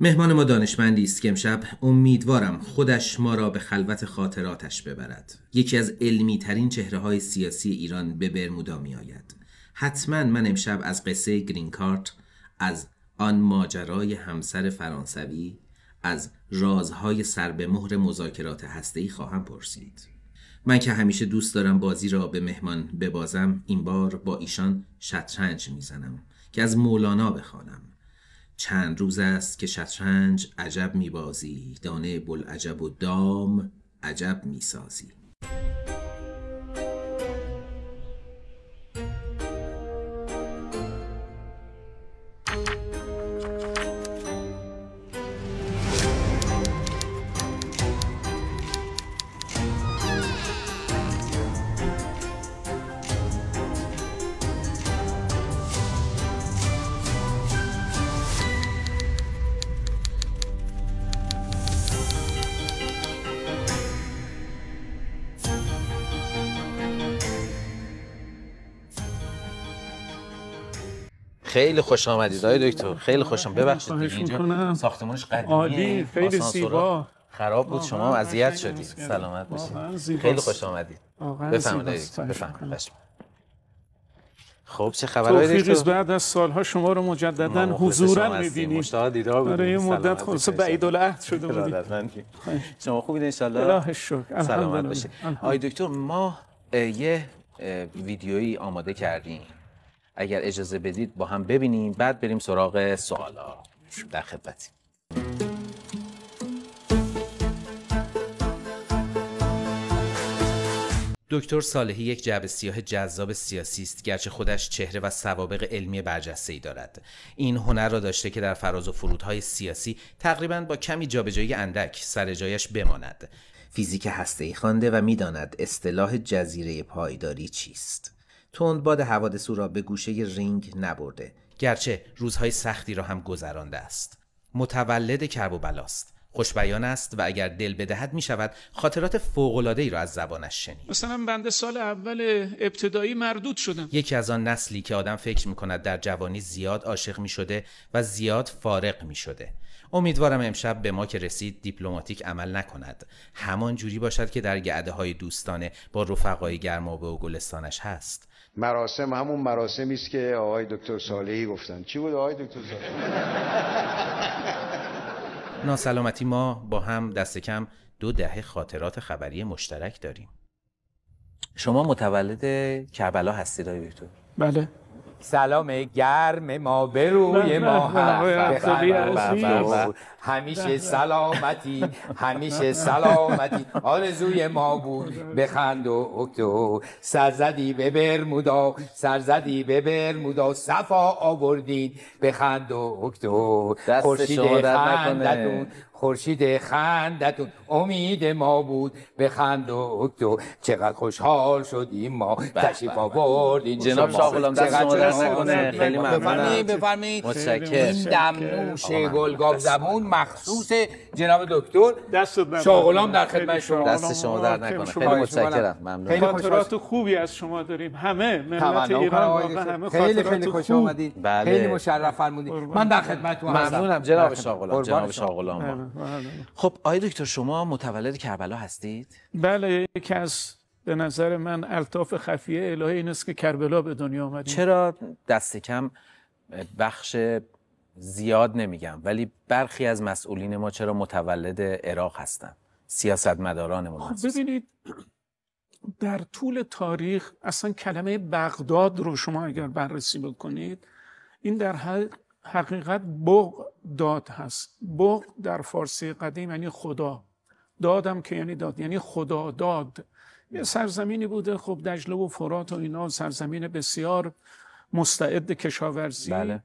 مهمان ما دانشمندی است که امشب امیدوارم خودش ما را به خلوت خاطراتش ببرد یکی از علمی ترین چهره های سیاسی ایران به برمودا می آید حتما من امشب از قصه گرین کارت از آن ماجرای همسر فرانسوی از رازهای سر به مهر مذاکرات ای خواهم پرسید من که همیشه دوست دارم بازی را به مهمان ببازم این بار با ایشان شطرنج میزنم که از مولانا بخوانم چند روز است که شطرنج عجب میبازی دانه بلعجب و دام عجب میسازی خیلی خوش آمدید آقای دکتر خیلی خوشم ببخشید اینجا ساختمانش قدیمیه خیلی زیبا خراب بود شما اذیت شدید سلامت باشید خیلی خوش آمدید بفرمایید بفرمایید خب چه های دکتر بعد از سالها شما رو مجددا حضورا می مشتاق دیدار آره، بودیم برای مدت خلاص خب، بعید العهد شده بودیم شما خوبید ان شاء الله سلامت باشید آقای دکتر ما یه ویدیویی آماده کردیم اگر اجازه بدید با هم ببینیم بعد بریم سراغ سوالا در خدمتی دکتر صالحی یک جعب سیاه جذاب سیاسی است گرچه خودش چهره و سوابق علمی برجسته ای دارد این هنر را داشته که در فراز و فرودهای سیاسی تقریبا با کمی جابجایی اندک سر جایش بماند فیزیک هسته خوانده و میداند اصطلاح جزیره پایداری چیست تند باد حوادث او را به گوشه رینگ نبرده گرچه روزهای سختی را هم گذرانده است متولد کرب و بلاست خوشبیان است و اگر دل بدهد می شود خاطرات العاده ای را از زبانش شنید مثلا بنده سال اول ابتدایی مردود شدم یکی از آن نسلی که آدم فکر می کند در جوانی زیاد عاشق می شده و زیاد فارق می شده امیدوارم امشب به ما که رسید دیپلماتیک عمل نکند همان جوری باشد که در گعده های دوستانه با رفقای گرمابه و گلستانش هست مراسم همون مراسمی است که آقای دکتر صالحی گفتن چی بود آقای دکتر صالحی ناسلامتی ما با هم دست کم دو دهه خاطرات خبری مشترک داریم شما متولد کربلا هستید آقای دکتر بله سلام گرم ما به روی ما همیشه سلامتی همیشه سلامتی آرزوی ما بود بخند و اکتو سرزدی به برمودا سرزدی به برمودا صفا آوردین بخند و اکتو خورشید خندتون خورشید خندتون امید ما بود به خند و تو چقدر خوشحال شدیم ما تشریف آوردین جناب شاه غلام دست نکنه خیلی ممنون بفرمایید این دمنوش گلگاب زبون مخصوص جناب دکتر دست شاه در خدمت شما دست شما در نکنه خیلی متشکرم ممنون خاطرات خوبی از شما داریم همه ملت ایران خیلی خیلی خوش اومدید بله. خیلی مشرف فرمودید من در خدمتتون هستم ممنونم جناب شاه جناب شاه بله. خب آی دکتر شما متولد کربلا هستید؟ بله یکی از به نظر من الطاف خفیه الهی این است که کربلا به دنیا آمد چرا دست کم بخش زیاد نمیگم ولی برخی از مسئولین ما چرا متولد عراق هستن سیاستمداران ما خب ببینید در طول تاریخ اصلا کلمه بغداد رو شما اگر بررسی بکنید این در حال حقیقت بغ داد هست بغ در فارسی قدیم یعنی خدا دادم که یعنی داد یعنی خدا داد یه سرزمینی بوده خب دجله و فرات و اینا سرزمین بسیار مستعد کشاورزی بله.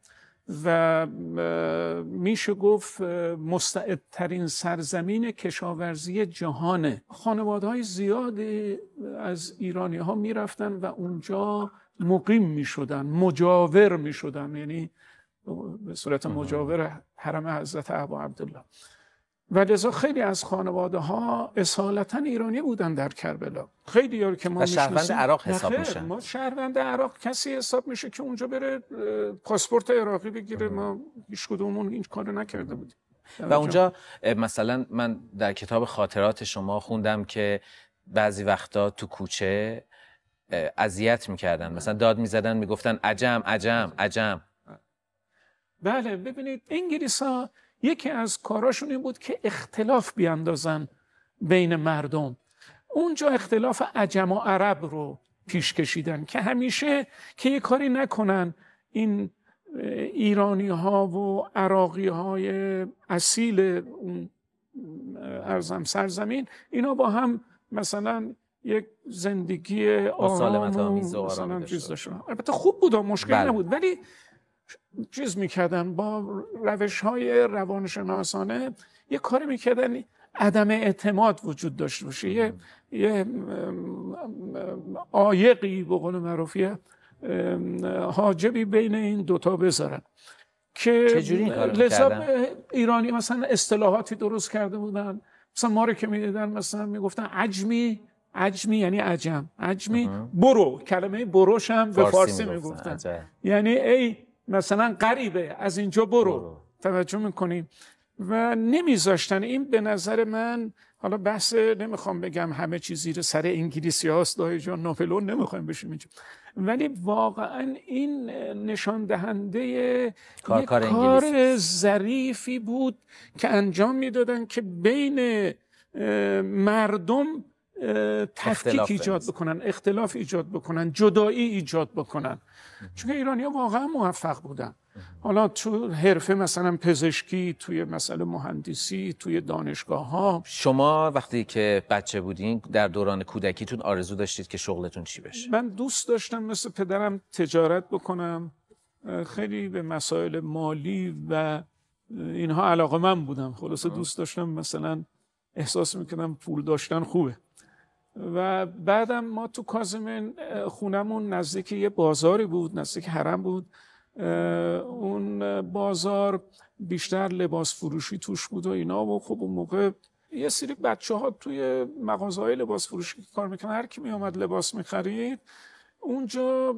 و میشه گفت مستعدترین سرزمین کشاورزی جهانه خانواده های زیادی از ایرانی ها میرفتن و اونجا مقیم میشدن مجاور میشدن یعنی به صورت مجاور حرم حضرت عبا عبدالله و لذا خیلی از خانواده ها اصالتا ایرانی بودن در کربلا خیلی یار که ما شهروند عراق حساب میشن ما شهروند عراق کسی حساب میشه که اونجا بره پاسپورت عراقی بگیره ما هیچ کدومون این کارو نکرده بودیم و اونجا مثلا من در کتاب خاطرات شما خوندم که بعضی وقتا تو کوچه اذیت میکردن مثلا داد میزدن میگفتن عجم عجم عجم بله ببینید انگلیس ها یکی از کاراشون این بود که اختلاف بیاندازن بین مردم اونجا اختلاف عجم و عرب رو پیش کشیدن که همیشه که یه کاری نکنن این ایرانی ها و عراقی های اصیل ارزم سرزمین اینا با هم مثلا یک زندگی آرام و مثلا چیز داشتن البته خوب بود و مشکل بله. نبود ولی چیز میکردن با روش های روانشناسانه یه کار میکردن عدم اعتماد وجود داشته باشه یه, یه آیقی به قول معروفی حاجبی بین این دوتا بذارن که لذا ایرانی مثلا اصطلاحاتی درست کرده بودن مثلا ما رو که میدیدن مثلا میگفتن عجمی عجمی یعنی عجم عجمی برو کلمه بروش هم به فارسی, میگفتن یعنی ای مثلا قریبه از اینجا برو, برو. توجه میکنیم و نمیذاشتن این به نظر من حالا بحث نمیخوام بگم همه چیزی رو سر انگلیسی هاست دایی جان ناپلون نمیخوایم بشیم اینجا ولی واقعا این نشان دهنده کار, کار, کار ظریفی بود که انجام میدادن که بین مردم تفکیک ایجاد بکنن اختلاف ایجاد بکنن جدایی ایجاد بکنن چون ایرانی ها واقعا موفق بودن حالا تو حرفه مثلا پزشکی توی مسئله مهندسی توی دانشگاه ها شما وقتی که بچه بودین در دوران کودکیتون آرزو داشتید که شغلتون چی بشه من دوست داشتم مثل پدرم تجارت بکنم خیلی به مسائل مالی و اینها علاقه من بودم خلاصه دوست داشتم مثلا احساس میکنم پول داشتن خوبه و بعدم ما تو کازمن خونمون نزدیک یه بازاری بود نزدیک حرم بود اون بازار بیشتر لباس فروشی توش بود و اینا و خب اون موقع یه سری بچه ها توی مغازه های لباس فروشی کار میکنن هر کی میومد لباس میخرید اونجا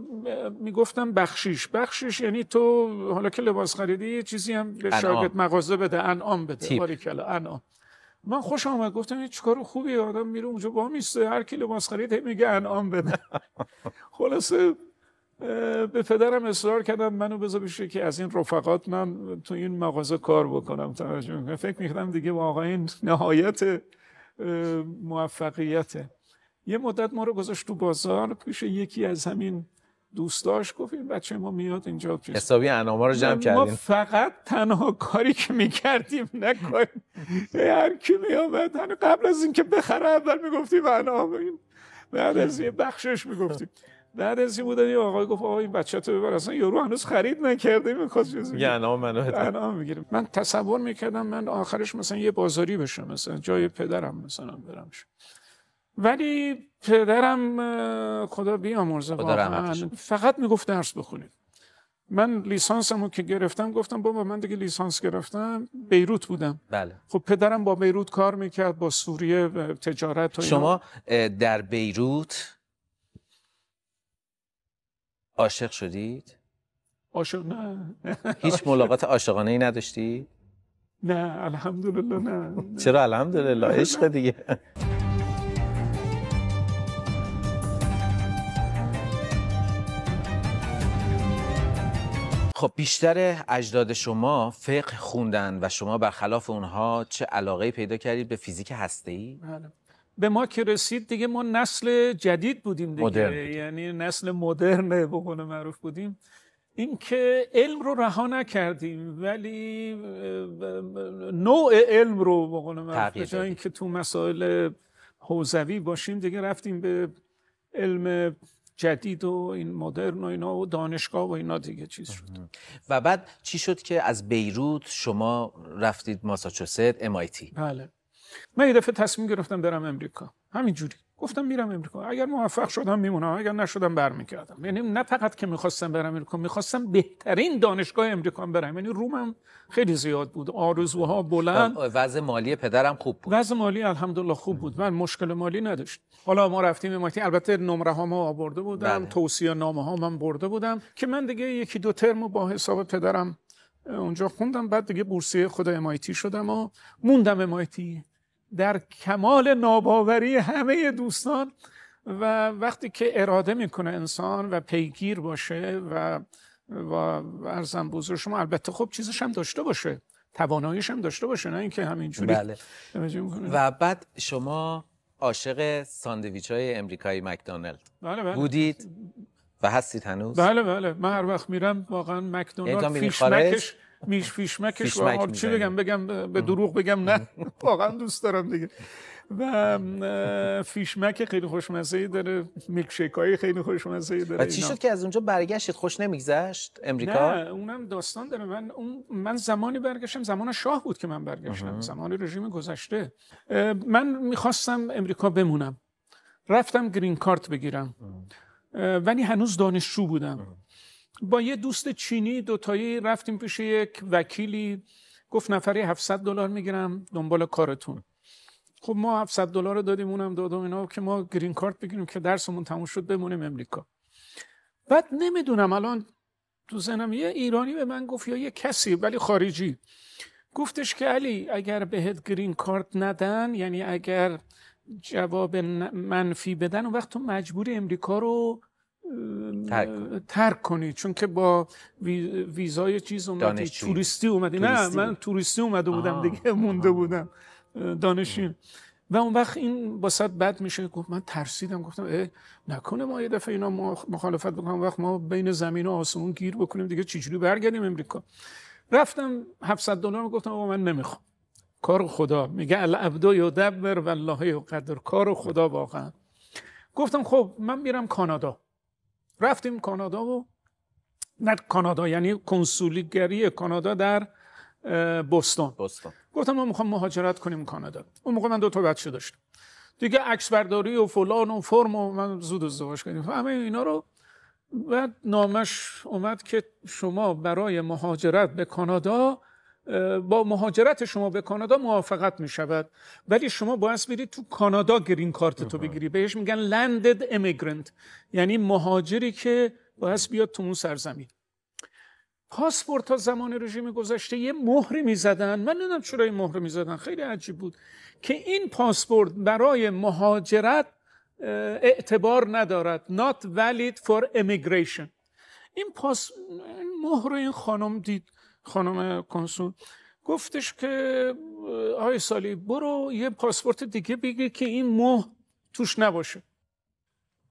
میگفتم بخشیش بخشیش یعنی تو حالا که لباس خریدی یه چیزی هم به شاگرد مغازه بده انعام بده تیپ. انعام من خوش آمد گفتم این چیکار خوبی آدم میره اونجا با میسته هر کی لباس خرید میگه انعام بده خلاصه به پدرم اصرار کردم منو بذار بشه که از این رفقات من تو این مغازه کار بکنم توجه میکنم فکر میکردم دیگه واقعا این نهایت موفقیته یه مدت ما رو گذاشت تو بازار پیش یکی از همین دوستاش گفت این بچه ما میاد اینجا چیز حسابی اناما رو جمع کردیم ما فقط تنها کاری که میکردیم نکنیم هر کی میامد قبل از اینکه بخره اول میگفتیم اناما بعد از یه بخشش میگفتیم بعد از این بودن آقای گفت آقا این بچه تو ببر اصلا یارو هنوز خرید نکرده میخواد چیزی یه انام منو میگیره من تصور میکردم من آخرش مثلا یه بازاری بشم مثلا جای پدرم مثلا برم ولی پدرم خدا بیامرزه واقعا فقط میگفت درس بخونید من لیسانسم رو که گرفتم گفتم بابا من دیگه لیسانس گرفتم بیروت بودم بله. خب پدرم با بیروت کار میکرد با سوریه تجارت و شما در بیروت عاشق شدید؟ عاشق نه هیچ ملاقات عاشقانه ای نداشتی؟ نه الحمدلله نه چرا الحمدلله عشق دیگه خب بیشتر اجداد شما فقه خوندن و شما برخلاف اونها چه علاقه پیدا کردید به فیزیک هسته ای؟ بله. به ما که رسید دیگه ما نسل جدید بودیم دیگه مدرن. یعنی نسل مدرن به قول معروف بودیم اینکه علم رو رها نکردیم ولی نوع علم رو به قول معروف به جای اینکه تو مسائل حوزوی باشیم دیگه رفتیم به علم جدید و این مدرن و اینا و دانشگاه و اینا دیگه چیز شد و بعد چی شد که از بیروت شما رفتید ماساچوست تی بله من یه دفعه تصمیم گرفتم برم امریکا همینجوری گفتم میرم امریکا اگر موفق شدم میمونم اگر نشدم برمیگردم یعنی نه فقط که میخواستم برم امریکا میخواستم بهترین دانشگاه امریکا برم یعنی رومم خیلی زیاد بود آرزوها بلند خب، وضع مالی پدرم خوب بود وضع مالی الحمدلله خوب بود من مشکل مالی نداشت حالا ما رفتیم امایتی البته نمره ها ما آورده بودم بله. توصیه نامه ها من برده بودم که من دیگه یکی دو ترم با حساب پدرم اونجا خوندم بعد دیگه بورسیه خود امایتی شدم و موندم امایتی در کمال ناباوری همه دوستان و وقتی که اراده میکنه انسان و پیگیر باشه و و ارزم بزرگ شما البته خب چیزش هم داشته باشه تواناییش هم داشته باشه نه اینکه همینجوری بله. و بعد شما عاشق ساندویچ های امریکایی مکدونالد بله،, بله بودید و هستید هنوز بله بله من هر وقت میرم واقعا مکدونالد فیش مکش میش فیشمکش و چی بگم بگم به دروغ بگم نه واقعا دوست دارم دیگه و فیشمک خیلی خوشمزه ای داره میلکشیک های خیلی خوشمزه ای داره و چی شد که از اونجا برگشت خوش نمیگذشت امریکا نه اونم داستان داره من اون من زمانی برگشتم زمان شاه بود که من برگشتم زمان رژیم گذشته من میخواستم امریکا بمونم رفتم گرین کارت بگیرم ولی هنوز دانشجو بودم با یه دوست چینی دوتایی رفتیم پیش یک وکیلی گفت نفری 700 دلار میگیرم دنبال کارتون خب ما 700 دلار رو دادیم اونم دادم اینا که ما گرین کارت بگیریم که درسمون تموم شد بمونیم امریکا بعد نمیدونم الان تو زنم یه ایرانی به من گفت یا یه کسی ولی خارجی گفتش که علی اگر بهت گرین کارت ندن یعنی اگر جواب منفی بدن اون وقت تو مجبور امریکا رو ترک. ترک کنید چون که با ویزای چیز اومدی توریستی اومدی نه من توریستی اومده بودم دیگه مونده بودم دانشین و اون وقت این صد بد میشه گفت من ترسیدم گفتم اه نکنه ما یه دفعه اینا مخالفت بکنم وقت ما بین زمین و آسمون گیر بکنیم دیگه چجوری برگردیم امریکا رفتم 700 دلار گفتم آقا من نمیخوام کار خدا میگه العبد یدبر والله یقدر کار خدا واقعا گفتم خب من میرم کانادا رفتیم کانادا و نه کانادا یعنی کنسولیگری کانادا در بوستون گفتم ما میخوام مهاجرت کنیم کانادا اون موقع من دو تا بچه داشتم دیگه عکس برداری و فلان و فرم و من زود ازدواج کردیم همه اینا رو بعد نامش اومد که شما برای مهاجرت به کانادا با مهاجرت شما به کانادا موافقت می شود ولی شما باید برید تو کانادا گرین کارت تو بله. بگیری بهش میگن لندد امیگرنت یعنی مهاجری که باید بیاد تو اون سرزمین پاسپورت ها زمان رژیم گذشته یه مهری زدن من نمیدونم چرا این مهر میزدن خیلی عجیب بود که این پاسپورت برای مهاجرت اعتبار ندارد not valid for emigration این پاس مهر این خانم دید خانم کنسول گفتش که آی سالی برو یه پاسپورت دیگه بگی که این مه توش نباشه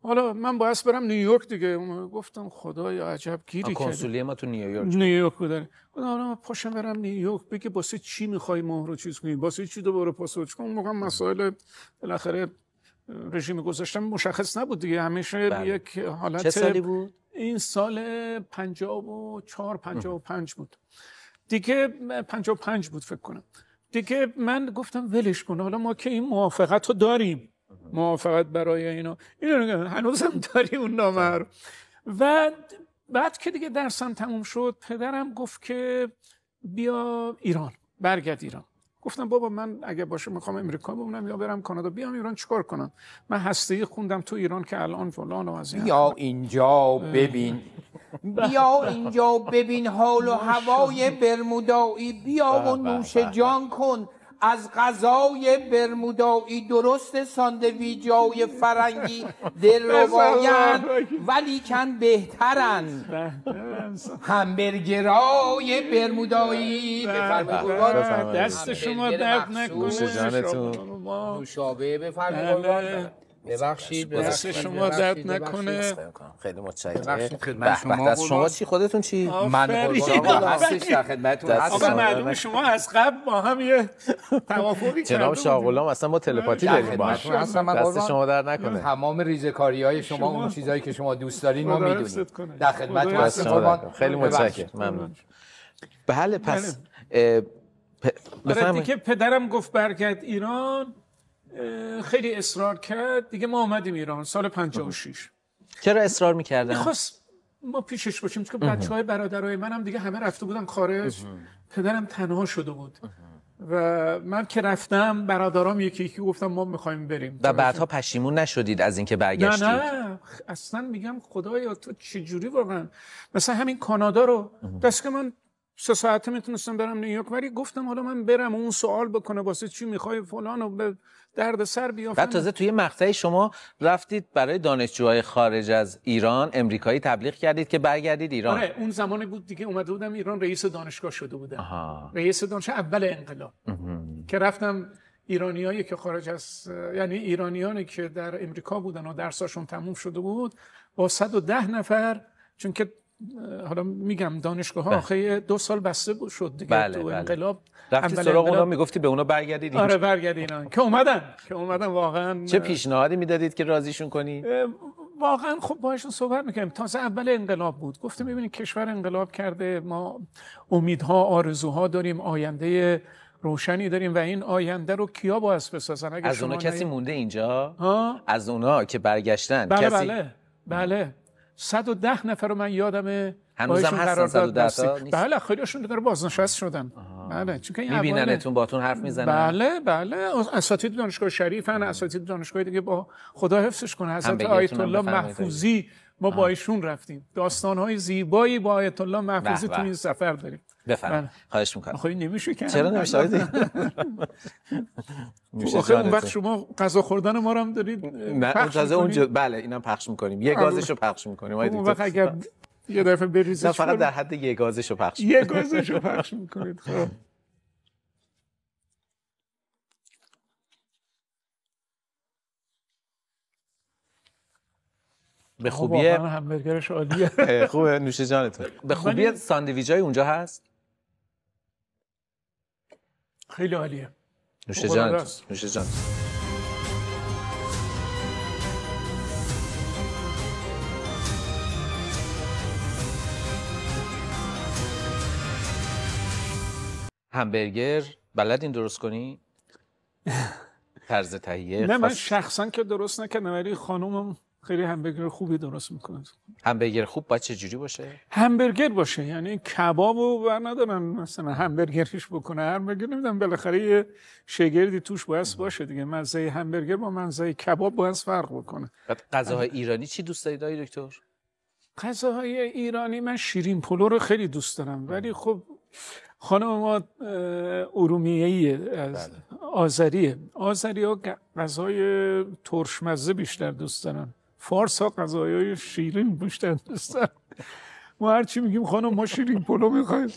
حالا من باید برم نیویورک دیگه گفتم خدای عجب گیری کنسولی ما تو نیویورک نیویورک بودن حالا من پاشم برم نیویورک بگه باسه چی میخوای مهر رو چیز کنی واسه چی دوباره پاسپورت کن موقع مسائل بالاخره رژیم گذاشتم مشخص نبود دیگه همیشه بله. یک حالت چه سالی بود؟ این سال 54 55 بود دیگه 55 بود فکر کنم دیگه من گفتم ولش کن حالا ما که این موافقت رو داریم موافقت برای اینا اینو هنوزم داری اون نامه رو و بعد که دیگه درسم تموم شد پدرم گفت که بیا ایران برگرد ایران گفتم بابا من اگه باشه میخوام امریکا بمونم یا برم کانادا بیام ایران چیکار کنم من هستی خوندم تو ایران که الان فلان و از این بیا اینجا ببین بیا اینجا ببین حال و هوای برمودایی بیا و نوش جان کن از غذای برمودایی درست ساندویجای فرنگی دل روایند ولی کن بهترن همبرگرای برمودایی دست شما درد نکنه نوشابه بفرمایید بله. ببخشید ببخشید شما درد نکنه خیلی متشکرم خدمت شما شما چی خودتون چی من هستش در خدمتتون هستم معلومه شما از قبل با هم یه توافقی جناب شاه اصلا ما تلپاتی داریم با هم اصلا دست شما درد نکنه یعنی تمام ریزکاری های شما اون چیزایی که شما دوست دارین ما میدونیم در خدمت هستم خیلی متشکرم ممنون بله پس بله. آره، بفرمایید که پدرم گفت برگرد ایران خیلی اصرار کرد دیگه ما آمدیم ایران سال 56 چرا اصرار میکردن؟ میخواست ما پیشش باشیم چون بچه های برادرهای هم دیگه همه رفته بودن خارج پدرم تنها شده بود و من که رفتم برادرام یکی یکی گفتم ما میخوایم بریم و بعدها پشیمون نشدید از اینکه برگشتید نه نه اصلا میگم خدایا تو چه جوری واقعا مثلا همین کانادا رو دست که من سه ساعته میتونستم برم نیویورک ولی گفتم حالا من برم اون سوال بکنه واسه چی میخوای فلان و به درد سر بیافتم بعد تازه توی مقطعی شما رفتید برای دانشجوهای خارج از ایران امریکایی تبلیغ کردید که برگردید ایران آره اون زمان بود دیگه اومده بودم ایران رئیس دانشگاه شده بودم آها. رئیس دانشگاه اول انقلاب که رفتم ایرانیایی که خارج از یعنی ایرانیانی که در امریکا بودن و درساشون تموم شده بود با 110 نفر چون که حالا میگم دانشگاه ها بله. آخه دو سال بسته شد دیگه بله، تو بله. انقلاب بله. رفتی سراغ اونا میگفتی به اونا برگردید آره برگردید اینا که اومدن که اومدن واقعا چه پیشنهادی میدادید که راضیشون کنی واقعا خب باهاشون صحبت میکنیم تازه اول انقلاب بود گفتم ببینید کشور انقلاب کرده ما امیدها آرزوها داریم آینده روشنی داریم و این آینده رو کیا با بسازن از اونا کسی مونده اینجا از اونا که برگشتن بله بله بله 110 نفر رو من یادم هنوزم هستن ده تا بله خیلیشون دیگه بازنشست شدن بله چون که میبیننتون باتون حرف میزنن بله بله اساتید دانشگاه شریف شریفن اساتید دانشگاه دیگه با خدا حفظش کنه حضرت آیت الله محفوظی ما با ایشون رفتیم داستان های زیبایی با آیت الله محفوظی تو این سفر داریم بفرمایید بله. خواهش میکنم این نمیشه که چرا نمیشه آخه اون وقت شما غذا خوردن ما رو هم دارید نه اونجا بله اینا پخش میکنیم یه گازش رو پخش میکنیم اون وقت اگر یه دفعه بریزش فقط در حد یه گازش رو پخش یه گازش رو پخش میکنید خب به خوبی همبرگرش عالیه خوبه نوش جانتون به خوبی ساندویچای اونجا هست خیلی عالیه نوش خب، جان نوش جان همبرگر بلدین درست کنی؟ طرز تهیه نه من شخصا که درست نکردم ولی خانومم خیلی همبرگر خوبی درست میکنه همبرگر خوب باید چه جوری باشه همبرگر باشه یعنی کباب بر ندارن مثلا همبرگرش بکنه همبرگر نمیدونم بالاخره یه شگردی توش باید باشه دیگه مزه همبرگر با مزه کباب باید فرق بکنه بعد غذاهای ایرانی چی دوست دارید دکتر غذاهای ایرانی من شیرین پلو رو خیلی دوست دارم ولی خب خانم ما از بله. آذریه آذری ها غذای ترشمزه بیشتر دوست دارن فارس ها های شیرین بوشتن دستن ما هرچی میگیم خانم ما شیرین پلو میخوایم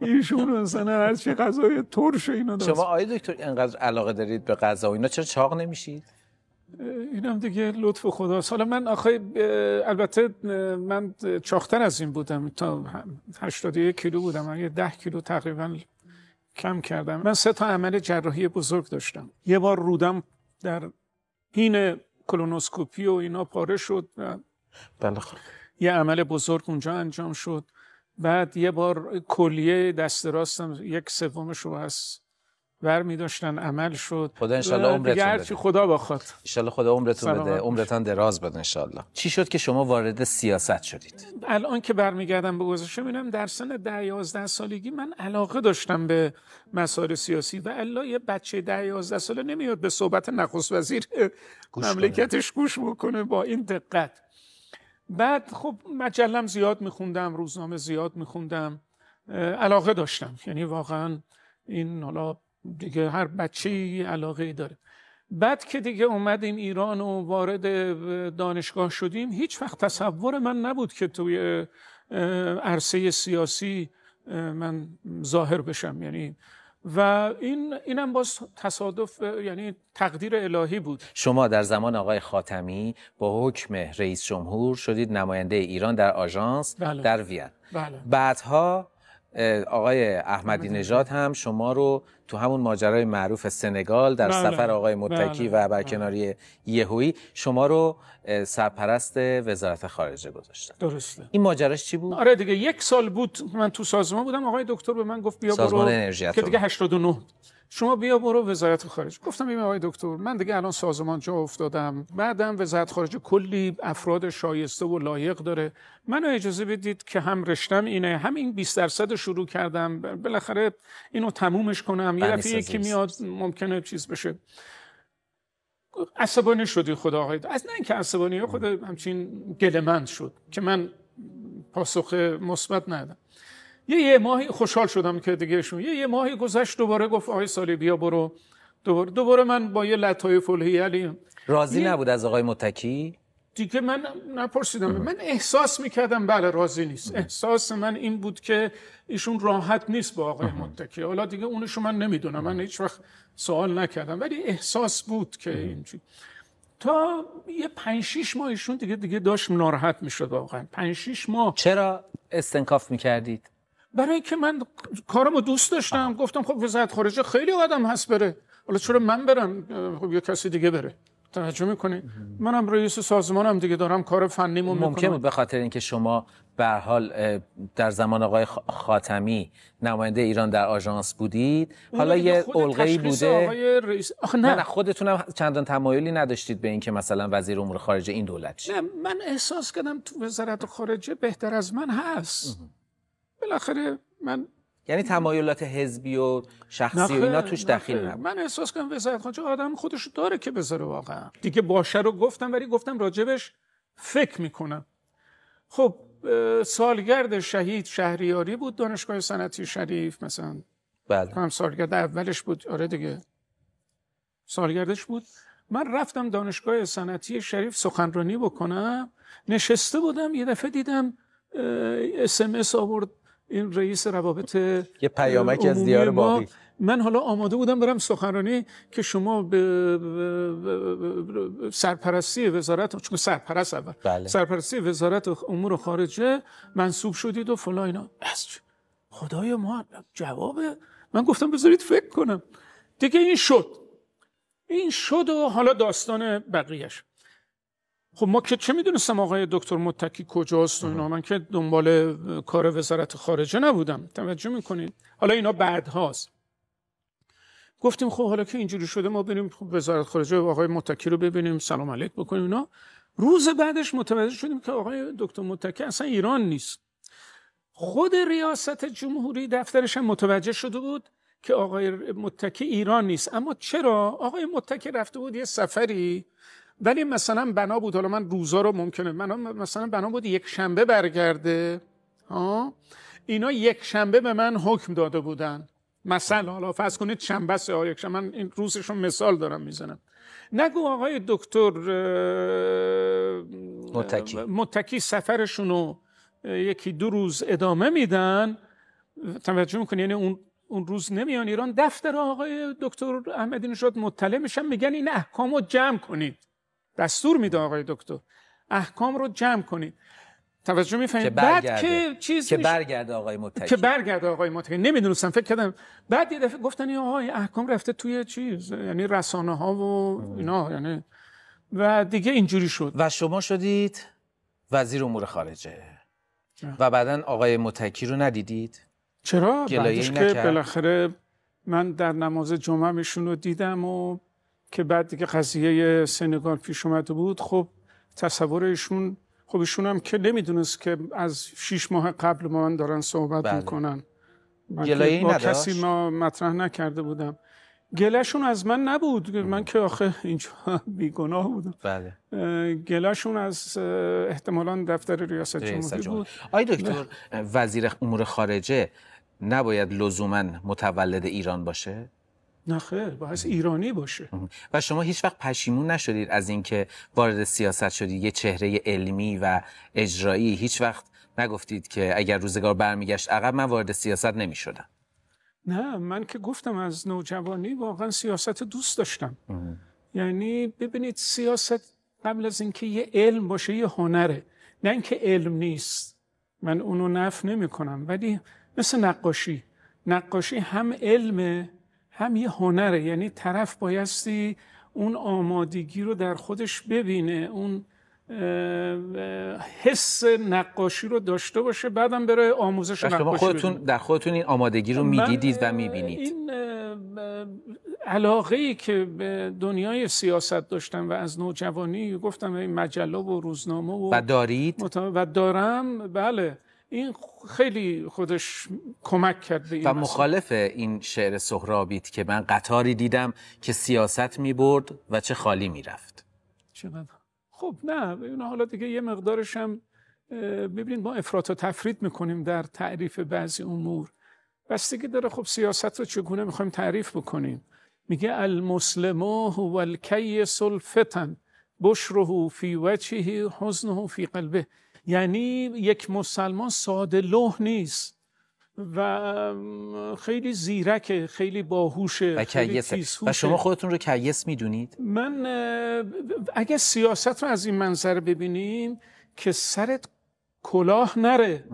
ایشون مثلا هرچی غذای ترش اینا دست. شما آیا دکتر انقدر علاقه دارید به غذا و اینا چرا چاق نمیشید این هم دیگه لطف خدا. حالا من آخه البته من چاختن از این بودم تا 81 کیلو بودم اگه 10 کیلو تقریبا کم کردم من سه تا عمل جراحی بزرگ داشتم یه بار رودم در این کلونوسکوپی و اینا پاره شد و بله یه عمل بزرگ اونجا انجام شد بعد یه بار کلیه دست راستم یک سومش رو از بر می عمل شد خدا انشالله عمرتون بده خدا بخواد انشالله خدا عمرتون بده عمرتان دراز بده انشالله چی شد که شما وارد سیاست شدید الان که برمیگردم به گذشته میرم در سن ده یازده سالگی من علاقه داشتم به مسائل سیاسی و الا یه بچه ده یازده ساله نمیاد به صحبت نخست وزیر مملکتش گوش بکنه با این دقت بعد خب مجلم زیاد میخوندم روزنامه زیاد میخوندم علاقه داشتم یعنی واقعا این حالا دیگه هر بچه علاقه داره بعد که دیگه اومدیم ایران و وارد دانشگاه شدیم هیچ وقت تصور من نبود که توی عرصه سیاسی من ظاهر بشم یعنی و این اینم باز تصادف یعنی تقدیر الهی بود شما در زمان آقای خاتمی با حکم رئیس جمهور شدید نماینده ایران در آژانس بله. در وین بله. بعدها آقای احمدی نژاد هم شما رو تو همون ماجرای معروف سنگال در بله. سفر آقای متکی و بله. برکناری بله. کناری یهوی شما رو سرپرست وزارت خارجه گذاشتن درسته این ماجراش چی بود آره دیگه یک سال بود من تو سازمان بودم آقای دکتر به من گفت بیا برو سازمان انرژی که دیگه 89 شما بیا برو وزارت خارجه گفتم ببین آقای دکتر من دیگه الان سازمان جا افتادم بعدم وزارت خارجه کلی افراد شایسته و لایق داره منو اجازه بدید که هم رشتم اینه همین 20 درصد شروع کردم بالاخره اینو تمومش کنم یه دفعه که میاد ممکنه چیز بشه عصبانی شدی خدا آقای از نه اینکه عصبانی خود همچین گلمند شد که من پاسخ مثبت ندادم یه یه ماهی خوشحال شدم که دیگه یه یه ماهی گذشت دوباره گفت آقای سالی بیا برو دوباره, دوباره من با یه لطای فلحی علی راضی نبود از آقای متکی دیگه من نپرسیدم من احساس میکردم بله راضی نیست احساس من این بود که ایشون راحت نیست با آقای متکی حالا دیگه اونشو من نمیدونم من هیچ وقت سوال نکردم ولی احساس بود که اینجوری تا یه پنج شیش ماه ایشون دیگه دیگه داشت ناراحت میشد واقعا پنج شیش ماه چرا استنکاف میکردید برای که من کارمو دوست داشتم گفتم خب وزارت خارجه خیلی آدم هست بره حالا چرا من برم خب یه کسی دیگه بره توجه میکنی منم رئیس سازمانم دیگه دارم کار فنیمو میکنم ممکن به خاطر اینکه شما به حال در زمان آقای خاتمی نماینده ایران در آژانس بودید بله حالا یه الغی بوده رئیس... نه. خودتونم چندان تمایلی نداشتید به اینکه مثلا وزیر امور خارجه این دولت شد. نه من احساس کردم تو وزارت خارجه بهتر از من هست بالاخره من یعنی تمایلات حزبی و شخصی و اینا توش دخیل نبود من احساس کنم وزارت خانچه آدم خودش داره که بذاره واقعا دیگه باشه رو گفتم ولی گفتم راجبش فکر میکنم خب سالگرد شهید شهریاری بود دانشگاه صنعتی شریف مثلا بله هم سالگرد اولش بود آره دیگه سالگردش بود من رفتم دانشگاه صنعتی شریف سخنرانی بکنم نشسته بودم یه دفعه دیدم اسمس آورد این رئیس روابط یه پیامک از دیار باقی من حالا آماده بودم برم سخنرانی که شما به سرپرستی وزارت چون سرپرست اول بله. سرپرستی وزارت امور خارجه منصوب شدید و فلا اینا خدای ما جواب من گفتم بذارید فکر کنم دیگه این شد این شد و حالا داستان بقیهش خب ما که چه میدونستم آقای دکتر متکی کجاست و اینا من که دنبال کار وزارت خارجه نبودم توجه میکنین حالا اینا بعد هاست گفتیم خب حالا که اینجوری شده ما بریم خب وزارت خارجه و آقای متکی رو ببینیم سلام علیک بکنیم اینا روز بعدش متوجه شدیم که آقای دکتر متکی اصلا ایران نیست خود ریاست جمهوری دفترش هم متوجه شده بود که آقای متکی ایران نیست اما چرا آقای متکی رفته بود یه سفری ولی مثلا بنا بود حالا من روزا رو ممکنه من مثلا بنا بود یک شنبه برگرده ها اینا یک شنبه به من حکم داده بودن مثلا حالا فرض کنید شنبه سه یک شنبه من این روزشون مثال دارم میزنم نگو آقای دکتر متکی متکی سفرشون رو یکی دو روز ادامه میدن توجه میکنی یعنی اون اون روز نمیان ایران دفتر آقای دکتر احمدی نژاد مطلع میشن میگن این احکامو جمع کنید دستور میده آقای دکتر احکام رو جمع کنید توجه میفهمید بعد که چیز که آقای متکی که برگرد آقای متکی نمیدونستم فکر کردم بعد یه دفعه گفتن آقای احکام رفته توی چیز یعنی رسانه ها و اینا یعنی و دیگه اینجوری شد و شما شدید وزیر امور خارجه و بعدا آقای متکی رو ندیدید چرا که بالاخره من در نماز جمعه میشون رو دیدم و که بعد دیگه قضیه سنگال پیش اومده بود خب تصور ایشون خب ایشون هم که نمیدونست که از شیش ماه قبل ما دارن صحبت بله. میکنن من گلایی با کسی ما مطرح نکرده بودم گلشون از من نبود من که آخه اینجا بیگناه بودم بله. گلشون از احتمالا دفتر ریاست, جمهوری بود آی دکتر وزیر امور خارجه نباید لزوما متولد ایران باشه نه خیر ایرانی باشه و شما هیچ وقت پشیمون نشدید از اینکه وارد سیاست شدید یه چهره علمی و اجرایی هیچ وقت نگفتید که اگر روزگار برمیگشت عقب من وارد سیاست نمیشدم نه من که گفتم از نوجوانی واقعا سیاست دوست داشتم یعنی ببینید سیاست قبل از اینکه یه علم باشه یه هنره نه اینکه علم نیست من اونو نف نمی کنم ولی مثل نقاشی نقاشی هم علمه هم یه هنره یعنی طرف بایستی اون آمادگی رو در خودش ببینه اون حس نقاشی رو داشته باشه بعدم برای آموزش نقاشی خودتون در خودتون این آمادگی رو میدیدید و میبینید این علاقه ای که به دنیای سیاست داشتم و از نوجوانی گفتم این مجله و روزنامه و, و دارید و دارم بله این خیلی خودش کمک کرده و مخالف این شعر سهرابیت که من قطاری دیدم که سیاست می برد و چه خالی می رفت خب نه اون حالا دیگه یه مقدارش هم ببینید ما افراط و تفرید میکنیم در تعریف بعضی امور بستگی داره خب سیاست رو چگونه میخوایم تعریف بکنیم میگه المسلمو هو الکیس الفتن بشره فی وجهه حزنه فی قلبه یعنی یک مسلمان ساده لح نیست و خیلی زیرکه خیلی باهوشه و, و شما خودتون رو کیس میدونید؟ من اگه سیاست رو از این منظر ببینیم که سرت کلاه نره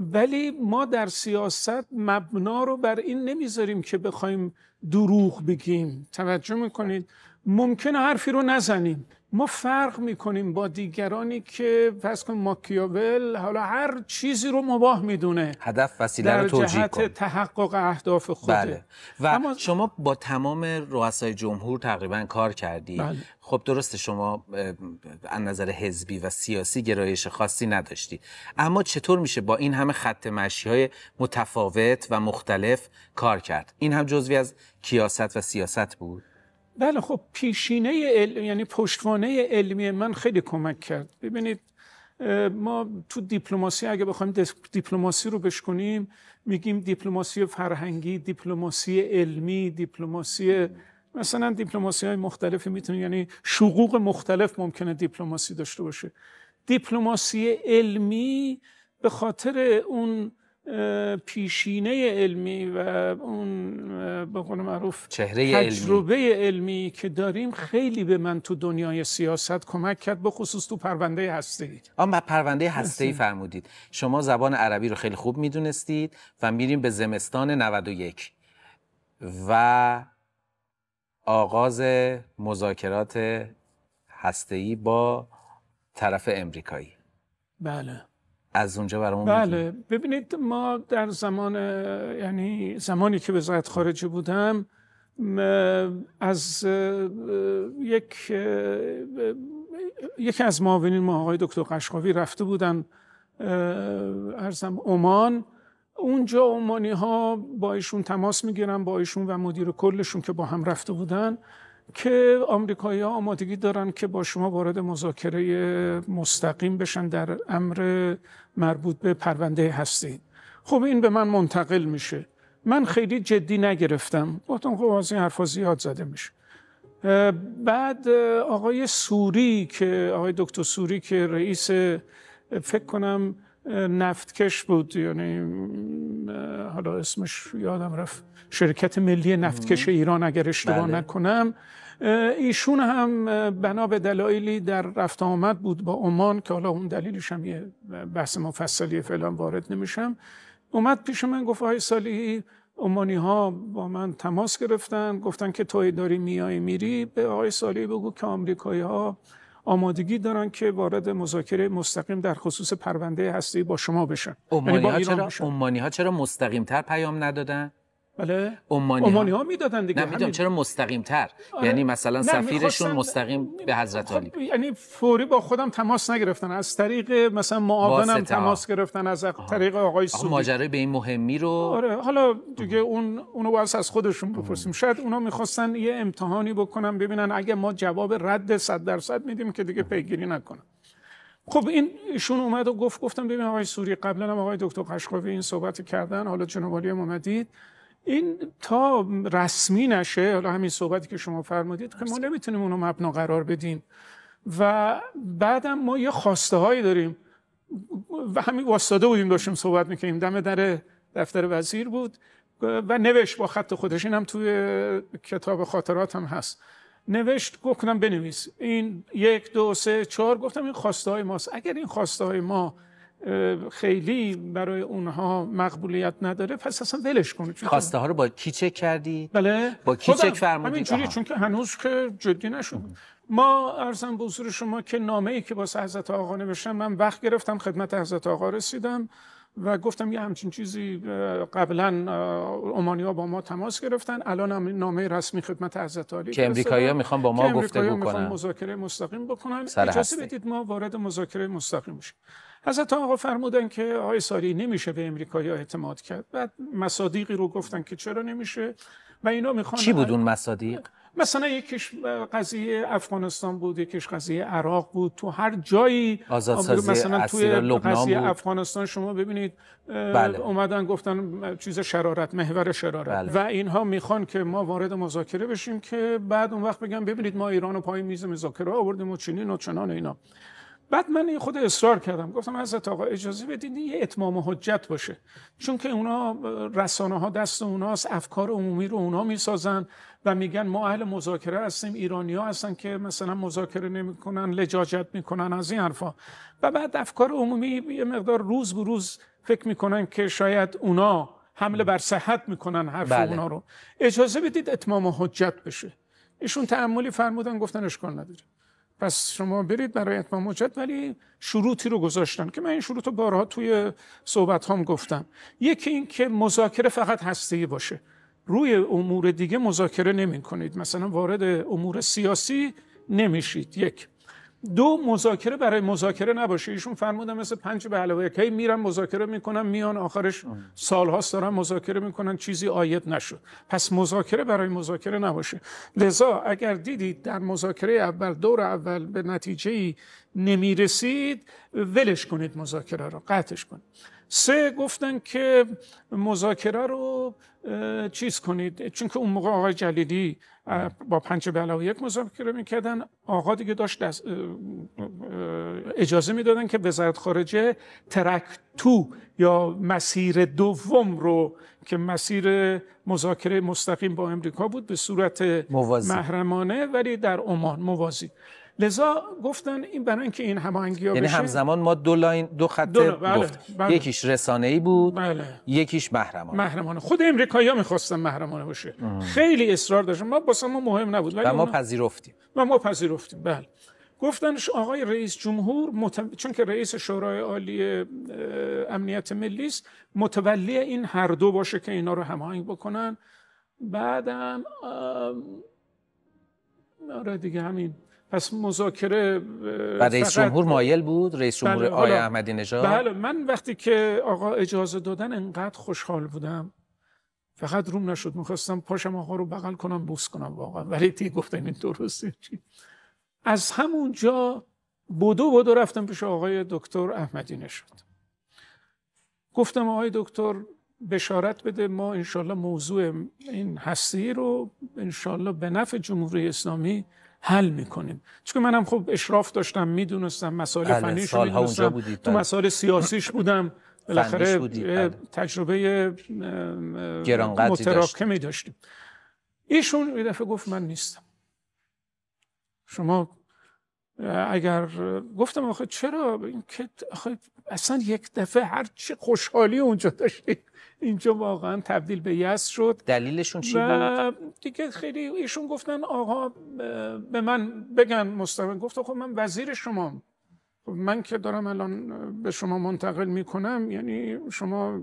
ولی ما در سیاست مبنا رو بر این نمیذاریم که بخوایم دروغ بگیم توجه میکنید ممکنه حرفی رو نزنیم ما فرق میکنیم با دیگرانی که فرض کن ماکیاول حالا هر چیزی رو مباه میدونه هدف وسیله رو توجیه کن تحقق اهداف خوده بله. و اما... شما با تمام رؤسای جمهور تقریبا کار کردی بله. خب درسته شما از نظر حزبی و سیاسی گرایش خاصی نداشتی اما چطور میشه با این همه خط مشی های متفاوت و مختلف کار کرد این هم جزوی از کیاست و سیاست بود بله خب پیشینه علم یعنی پشتوانه علمی من خیلی کمک کرد ببینید ما تو دیپلماسی اگه بخوایم دیپلماسی رو بشکنیم میگیم دیپلماسی فرهنگی دیپلماسی علمی دیپلماسی مثلا دیپلماسی های مختلفی میتونه یعنی شقوق مختلف ممکنه دیپلماسی داشته باشه دیپلماسی علمی به خاطر اون پیشینه علمی و اون به قول معروف چهره تجربه علمی. علمی. که داریم خیلی به من تو دنیای سیاست کمک کرد به خصوص تو پرونده هسته اما پرونده هسته فرمودید شما زبان عربی رو خیلی خوب میدونستید و میریم به زمستان 91 و آغاز مذاکرات هسته با طرف امریکایی بله از اونجا بله ببینید ما در زمان یعنی زمانی که وزارت خارجه بودم از یک یکی از معاونین ما آقای دکتر قشقاوی رفته بودن ارزم عمان اونجا عمانی ها با ایشون تماس میگیرن با ایشون و مدیر کلشون که با هم رفته بودن که آمریکایی ها آمادگی دارن که با شما وارد مذاکره مستقیم بشن در امر مربوط به پرونده هستی خب این به من منتقل میشه من خیلی جدی نگرفتم گفتم خب از این حرفا زیاد زده میشه بعد آقای سوری که آقای دکتر سوری که رئیس فکر کنم نفتکش بود یعنی حالا اسمش یادم رفت شرکت ملی نفتکش ایران اگر اشتباه بله. نکنم ایشون هم بنا به دلایلی در رفت آمد بود با عمان که حالا اون دلیلش هم یه بحث مفصلی فعلا وارد نمیشم اومد پیش من گفت آقای صالحی عمانی ها با من تماس گرفتن گفتن که توی داری میای میری به آقای صالحی بگو که آمریکایی ها آمادگی دارن که وارد مذاکره مستقیم در خصوص پرونده هستی با شما بشن یعنی عمانی ها, چرا،, چرا مستقیم تر پیام ندادن؟ بله عمانی, ها, ها میدادن دیگه نمیدونم چرا مستقیم تر آره. یعنی مثلا سفیرشون مستقیم خب، به حضرت علی خب، یعنی فوری با خودم تماس نگرفتن از طریق مثلا معاونم تماس گرفتن از طریق آقای سوری ماجرای به این مهمی رو آره حالا دیگه اون اونو واسه از خودشون بپرسیم شاید اونا میخواستن یه امتحانی بکنن ببینن اگه ما جواب رد 100 درصد میدیم که دیگه پیگیری نکنن خب این ایشون اومد و گفت گفتم ببین آقای سوری قبلا هم آقای دکتر قشقاوی این صحبت کردن حالا جناب علی این تا رسمی نشه حالا همین صحبتی که شما فرمودید که ما نمیتونیم اونو مبنا قرار بدیم و بعدم ما یه خواسته هایی داریم و همین واسطه بودیم داشتیم صحبت میکنیم دم در دفتر وزیر بود و نوشت با خط خودش این هم توی کتاب خاطرات هم هست نوشت گفتم بنویس این یک دو سه چهار گفتم این خواسته های ماست اگر این خواسته های ما خیلی برای اونها مقبولیت نداره پس اصلا ولش کنید خواسته ها رو با کی چک کردی بله با کی چک فرمودید همینجوری چون که هنوز که جدی نشون ما ارزم به شما که نامه ای که با حضرت آقا نوشتم من وقت گرفتم خدمت حضرت آقا رسیدم و گفتم یه همچین چیزی قبلا ها با ما تماس گرفتن الان هم نامه رسمی خدمت حضرت عالی که ها میخوان با ما گفتگو کنن مذاکره مستقیم بکنن اجازه بدید ما وارد مذاکره مستقیم بشیم حضرت آقا فرمودن که آقای ساری نمیشه به امریکایی اعتماد کرد بعد مصادیقی رو گفتن که چرا نمیشه و اینا میخوان چی بود اون مصادیق؟ مثلا یکیش قضیه افغانستان بود یکیش قضیه عراق بود تو هر جایی مثلا توی قضیه بود. افغانستان شما ببینید بله. اومدن گفتن چیز شرارت محور شرارت بله. و اینها میخوان که ما وارد مذاکره بشیم که بعد اون وقت بگم ببینید ما ایران و پای میز مذاکره آوردیم و چنین و چنان اینا بعد من خود اصرار کردم گفتم از آقا اجازه بدید یه اتمام حجت باشه چون که اونا رسانه ها دست اوناست افکار عمومی رو اونا میسازن و میگن ما اهل مذاکره هستیم ایرانی ها هستن که مثلا مذاکره نمیکنن لجاجت میکنن از این حرفا و بعد افکار عمومی یه مقدار روز به روز فکر میکنن که شاید اونا حمله بر صحت میکنن حرف بله. اونا رو اجازه بدید اتمام حجت بشه ایشون تعملی فرمودن گفتن اشکال نداره پس شما برید برای اتمام حجت ولی شروطی رو گذاشتن که من این شروط رو بارها توی صحبت هم گفتم یکی این که مذاکره فقط هستی باشه روی امور دیگه مذاکره نمی کنید مثلا وارد امور سیاسی نمیشید یک دو مذاکره برای مذاکره نباشه ایشون فرمودن مثل پنج به علاوه یک میرم مذاکره میکنن میان آخرش سالهاست دارن مذاکره میکنن چیزی آید نشد پس مذاکره برای مذاکره نباشه لذا اگر دیدید در مذاکره اول دور اول به نتیجه ای نمیرسید ولش کنید مذاکره رو قطعش کنید سه گفتن که مذاکره رو چیز کنید چون که اون موقع آقای جلیلی با پنج به یک مذاکره میکردن آقا دیگه داشت اجازه میدادن که وزارت خارجه ترک تو یا مسیر دوم رو که مسیر مذاکره مستقیم با امریکا بود به صورت موازی. محرمانه ولی در عمان موازی لذا گفتن این برای اینکه این هماهنگی یعنی بشه همزمان ما دو لاین دو خط دو بله، گفت بله. یکیش رسانه ای بود بله. یکیش محرمانه محرمانه خود ها میخواستن محرمانه باشه خیلی اصرار داشتن ما واسه ما مهم نبود ولی ما اونا... پذیرفتیم و ما پذیرفتیم بله گفتنش آقای رئیس جمهور مت... چون که رئیس شورای عالی امنیت ملی است متولی این هر دو باشه که اینا رو هماهنگ بکنن بعدم آم... آره دیگه همین پس مذاکره و رئیس جمهور مایل بود رئیس جمهور بله، آقای احمدی نژاد بله من وقتی که آقا اجازه دادن انقدر خوشحال بودم فقط روم نشد میخواستم پاشم آقا رو بغل کنم بوس کنم واقعا ولی تی گفتن این درسته چی از همونجا بودو بودو رفتم پیش آقای دکتر احمدی نشد گفتم آقای دکتر بشارت بده ما انشالله موضوع این هستی رو انشالله به نفع جمهوری اسلامی حل میکنیم چون منم خب اشراف داشتم میدونستم مسائل بله، فنیش میدونستم تو بله. مسائل سیاسیش بودم بالاخره بله. تجربه متراکمی داشتیم ایشون یه دفعه گفت من نیستم شما اگر گفتم آخه چرا این اصلا یک دفعه هر چی خوشحالی اونجا داشتی اینجا واقعا تبدیل به یس شد دلیلشون چی بود؟ دیگه خیلی ایشون گفتن آقا به من بگن مستقیم گفت خب من وزیر شما خب من که دارم الان به شما منتقل میکنم یعنی شما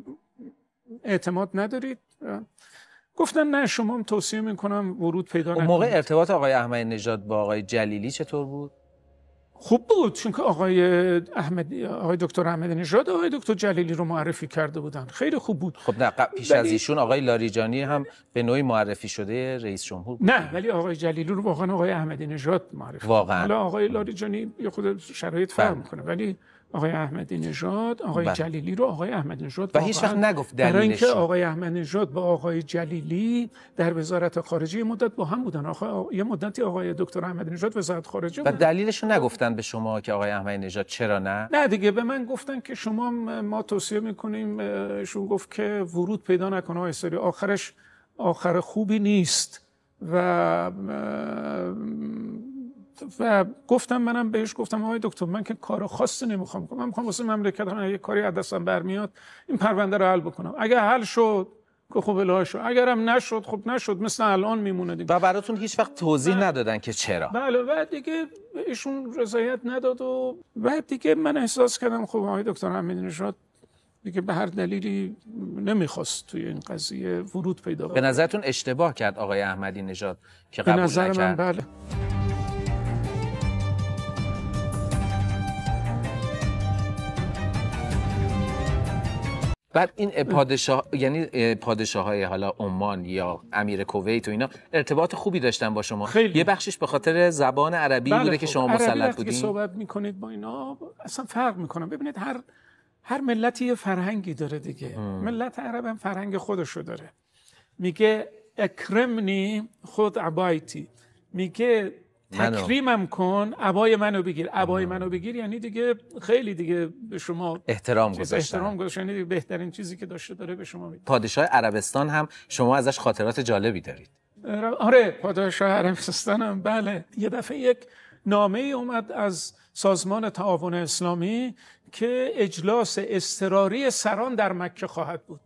اعتماد ندارید گفتن نه شما توصیه میکنم ورود پیدا نکنید موقع ارتباط آقای احمد نژاد با آقای جلیلی چطور بود خوب بود چون آقای احمد آقای دکتر احمدی نژاد آقای دکتر جلیلی رو معرفی کرده بودن خیلی خوب بود خب نه پیش از ایشون آقای لاریجانی هم به نوعی معرفی شده رئیس جمهور بود. نه ولی آقای جلیلی رو واقعا آقای احمدی نژاد معرفی واقعا حالا آقای لاریجانی یه خود شرایط فهم بله. میکنه ولی آقای احمدی نژاد آقای بله. جلیلی رو آقای احمدی نژاد و هیچ وقت نگفت دلیلش اینکه آقای احمدی نژاد با آقای جلیلی در وزارت خارجه مدت با هم بودن آقای یه مدتی آقای دکتر احمدی نژاد وزارت خارجه و دلیلش رو نگفتن به شما که آقای احمدی نژاد چرا نه نه دیگه به من گفتن که شما ما توصیه میکنیم ایشون گفت که ورود پیدا نکنه آقای سری آخرش آخر خوبی نیست و و گفتم منم بهش گفتم آقای دکتر من که کار خاصی نمیخوام کنم من میخوام واسه مملکت یه کاری از دستم برمیاد این پرونده رو حل بکنم اگه حل شد که خب الهی شد اگرم نشد خب نشد مثل الان میمونه دیگه و براتون هیچ وقت توضیح بله. ندادن که چرا بله بعد دیگه ایشون رضایت نداد و بعد دیگه من احساس کردم خب آقای دکتر احمدی شاد دیگه به هر دلیلی نمیخواست توی این قضیه ورود پیدا به نظرتون اشتباه کرد آقای احمدی نژاد که قبول به نظر بله بعد این پادشاه یعنی پادشاه های حالا عمان یا امیر کویت و اینا ارتباط خوبی داشتن با شما خیلی. یه بخشش به خاطر زبان عربی بله بوده که خب، شما مسلط بودین صحبت میکنید با اینا اصلا فرق میکنه ببینید هر هر ملتی یه فرهنگی داره دیگه ملت عرب هم فرهنگ خودشو داره میگه اکرمنی خود عبایتی میگه هم کن عبای منو بگیر عبای منو بگیر یعنی دیگه خیلی دیگه به شما احترام گذاشتن احترام گذاشتن یعنی بهترین چیزی که داشته داره به شما میده پادشاه عربستان هم شما ازش خاطرات جالبی دارید آره پادشاه عربستان هم بله یه دفعه یک نامه اومد از سازمان تعاون اسلامی که اجلاس استراری سران در مکه خواهد بود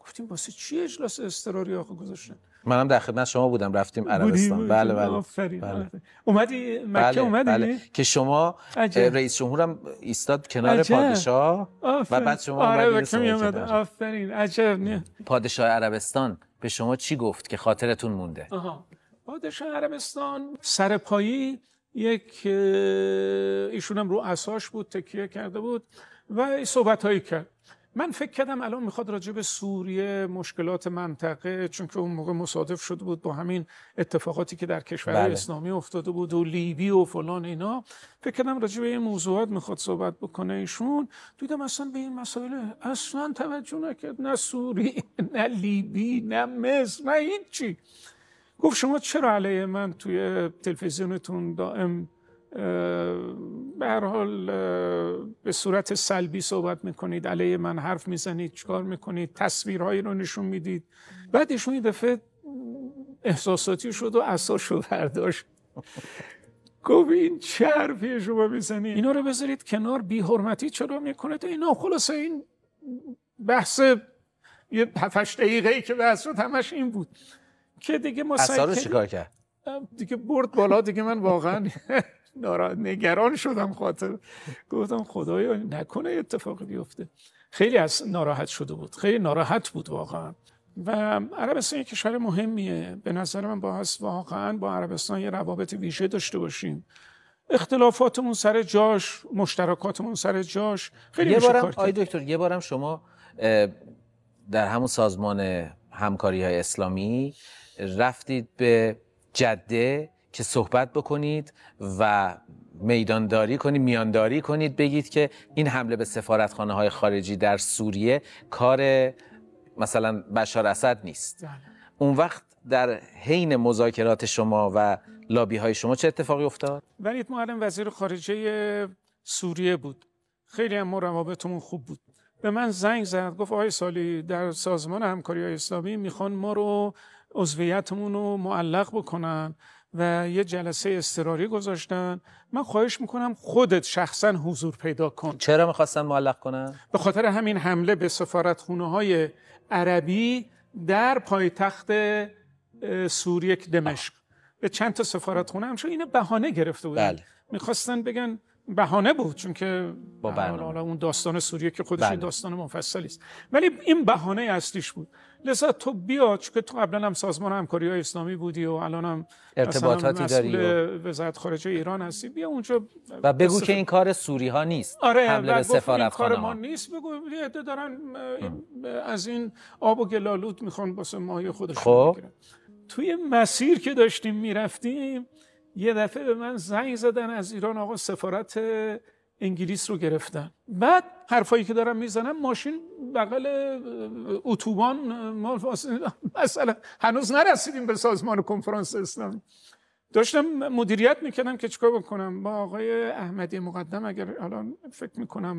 گفتیم واسه چی اجلاس استراری آخه گذاشتن منم در خدمت شما بودم رفتیم عربستان بله بله, بله. اومدی مکه بله، اومدی بله. که شما عجب. رئیس جمهورم ایستاد کنار پادشاه و بعد شما آره آفرین عجب پادشاه عربستان به شما چی گفت که خاطرتون مونده پادشاه عربستان سرپایی یک ایشونم رو اساش بود تکیه کرده بود و صحبت هایی کرد من فکر کردم الان میخواد راجع به سوریه مشکلات منطقه چون که اون موقع مصادف شده بود با همین اتفاقاتی که در کشور بله. اسلامی افتاده بود و لیبی و فلان اینا فکر کردم راجع به این موضوعات میخواد صحبت بکنه ایشون دیدم اصلا به این مسائل اصلا توجه نکرد نه سوری نه لیبی نه مصر نه هیچی گفت شما چرا علیه من توی تلویزیونتون دائم به هر حال به صورت سلبی صحبت میکنید علیه من حرف میزنید چکار میکنید تصویرهایی رو نشون میدید بعدش ایشون یه دفعه احساساتی شد و اساس رو برداشت گفت این چه حرفیه شما میزنید اینا رو بذارید کنار بی حرمتی چرا میکنید اینا خلاصه این بحث یه هفتش دقیقه که بحث رو همش این بود که دیگه ما سعی کرد دیگه برد بالا دیگه من واقعا نگران شدم خاطر گفتم خدایا نکنه اتفاقی بیفته خیلی از ناراحت شده بود خیلی ناراحت بود واقعا و عربستان یک کشور مهمیه به نظر من با هست واقعا با عربستان یه روابط ویژه داشته باشیم اختلافاتمون سر جاش مشترکاتمون سر جاش خیلی یه بارم آی دکتر یه بارم شما در همون سازمان همکاری های اسلامی رفتید به جده که صحبت بکنید و میدانداری کنید میانداری کنید بگید که این حمله به سفارتخانه های خارجی در سوریه کار مثلا بشار اسد نیست بله. اون وقت در حین مذاکرات شما و لابی های شما چه اتفاقی افتاد؟ ولید معلم وزیر خارجه سوریه بود خیلی هم روابطمون خوب بود به من زنگ زد گفت آقای سالی در سازمان همکاری های اسلامی میخوان ما رو عضویتمون رو معلق بکنن و یه جلسه استراری گذاشتن من خواهش میکنم خودت شخصا حضور پیدا کن چرا میخواستن معلق کنن؟ به خاطر همین حمله به سفارتخونه های عربی در پایتخت سوریه که دمشق به چند تا سفارتخونه هم چون اینه بهانه گرفته بود بله. میخواستن بگن بهانه بود چون که با برنامه. اون داستان سوریه که خودش بله. داستان مفصلی است ولی این بهانه اصلیش بود لذا تو بیا که تو قبلا هم سازمان همکاری های اسلامی بودی و الان هم ارتباطاتی داری و وزارت خارجه ایران هستی بیا اونجا و بگو که این کار سوری ها نیست آره حمله به سفارت کار ما نیست بگو یه عده دارن از این آب و گلالود میخوان واسه ماهی خودشون خب. توی مسیر که داشتیم میرفتیم یه دفعه به من زنگ زدن از ایران آقا سفارت انگلیس رو گرفتن بعد حرفایی که دارم میزنم ماشین بغل اتوبان مثلا هنوز نرسیدیم به سازمان کنفرانس اسلامی داشتم مدیریت میکردم که چیکار بکنم با آقای احمدی مقدم اگر الان فکر میکنم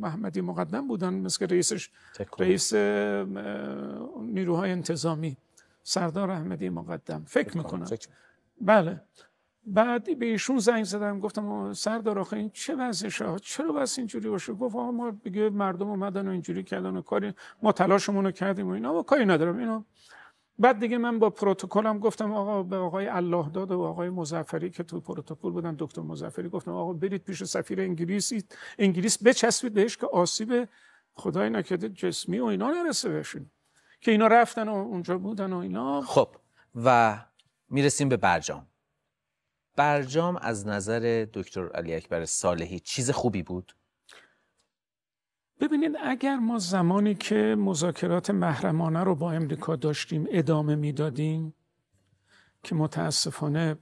محمدی مقدم بودن مثل رئیسش رئیس نیروهای انتظامی سردار احمدی مقدم فکر میکنم بله بعد به ایشون زنگ زدم گفتم سردار آخه این چه وضعشه ها چرا بس اینجوری باشه گفت آقا ما بگه مردم اومدن و اینجوری کردن و کاری ما تلاشمون رو کردیم و اینا و کاری ندارم اینا بعد دیگه من با پروتکلم گفتم آقا به آقای الله داد و آقای مزفری که تو پروتکل بودن دکتر مزفری گفتم آقا برید پیش سفیر انگلیس انگلیس بچسبید بهش که آسیب خدای نکرده جسمی و اینا نرسه بهشون که اینا رفتن و اونجا بودن و اینا خب و میرسیم به برجام برجام از نظر دکتر علی اکبر صالحی چیز خوبی بود؟ ببینید اگر ما زمانی که مذاکرات محرمانه رو با امریکا داشتیم ادامه میدادیم که متاسفانه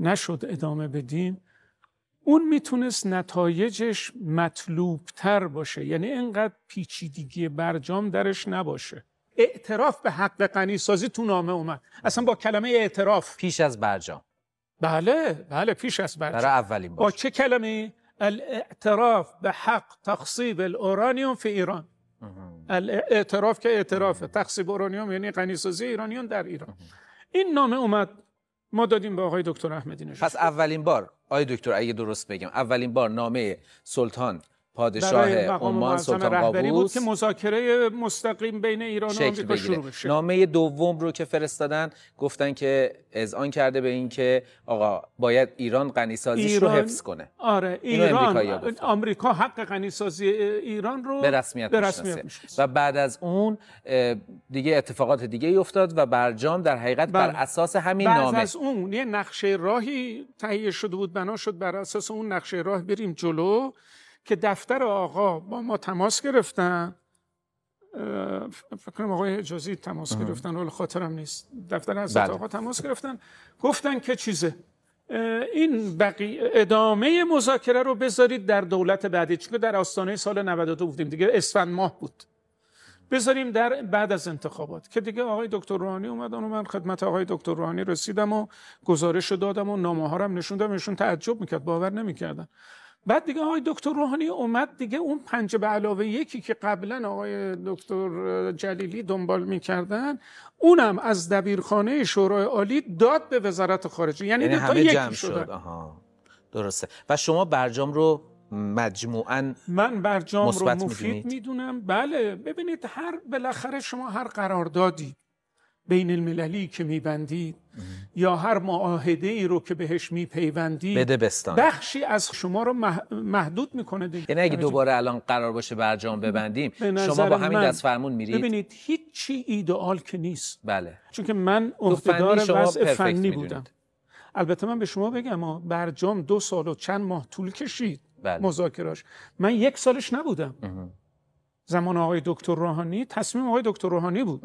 نشد ادامه بدیم اون میتونست نتایجش مطلوب تر باشه یعنی اینقدر پیچیدگی برجام درش نباشه اعتراف به حق غنی سازی تو نامه اومد اصلا با کلمه اعتراف پیش از برجام بله بله پیش از برچه برای اولین بار با چه کلمه الاعتراف به حق تخصیب الاورانیوم فی ایران الاعتراف که اعتراف تخصیب اورانیوم یعنی غنیسازی ایرانیان در ایران این نامه اومد ما دادیم به آقای دکتر احمدی نژاد پس اولین بار آقای دکتر اگه درست بگم اولین بار نامه سلطان پادشاه عمان سلطان قابوس بود که مذاکره مستقیم بین ایران و آمریکا شروع شد نامه دوم رو که فرستادن گفتن که اذعان کرده به این که آقا باید ایران غنی سازیش ایران... رو حفظ کنه آره ایران آمریکا حق غنی سازی ایران رو به رسمیت, و بعد از اون دیگه اتفاقات دیگه ای افتاد و برجام در حقیقت بر بله. اساس همین بعد نامه از اون یه نقشه راهی تهیه شده بود بنا شد بر اساس اون نقشه راه بریم جلو که دفتر آقا با ما تماس گرفتن فکر کنم آقای اجازی تماس گرفتن ولی خاطرم نیست دفتر حضرت بله. آقا تماس گرفتن گفتن که چیزه این بقی ادامه مذاکره رو بذارید در دولت بعدی چون در آستانه سال 92 بودیم دیگه اسفند ماه بود بذاریم در بعد از انتخابات که دیگه آقای دکتر روحانی اومدن و من خدمت آقای دکتر روحانی رسیدم و گزارش دادم و نامه ها رو هم نشوندم ایشون تعجب میکرد باور نمیکردن بعد دیگه آقای دکتر روحانی اومد دیگه اون پنج به علاوه یکی که قبلا آقای دکتر جلیلی دنبال میکردن اونم از دبیرخانه شورای عالی داد به وزارت خارجه یعنی, یعنی همه یکی جمع شد آها. درسته و شما برجام رو مجموعا من برجام رو مفید میدونم بله ببینید هر بالاخره شما هر قراردادی بین المللی که میبندید یا هر معاهده ای رو که بهش میپیوندید بستان بخشی از شما رو محدود میکنه دیگه یعنی اگه دوباره الان قرار باشه برجام ببندیم شما با همین دست فرمون میرید ببینید هیچی ایدئال که نیست بله چون که من افتدار وضع فنی بودم البته من به شما بگم برجام دو سال و چند ماه طول کشید بله. مذاکراش من یک سالش نبودم زمان آقای دکتر روحانی تصمیم آقای دکتر روحانی بود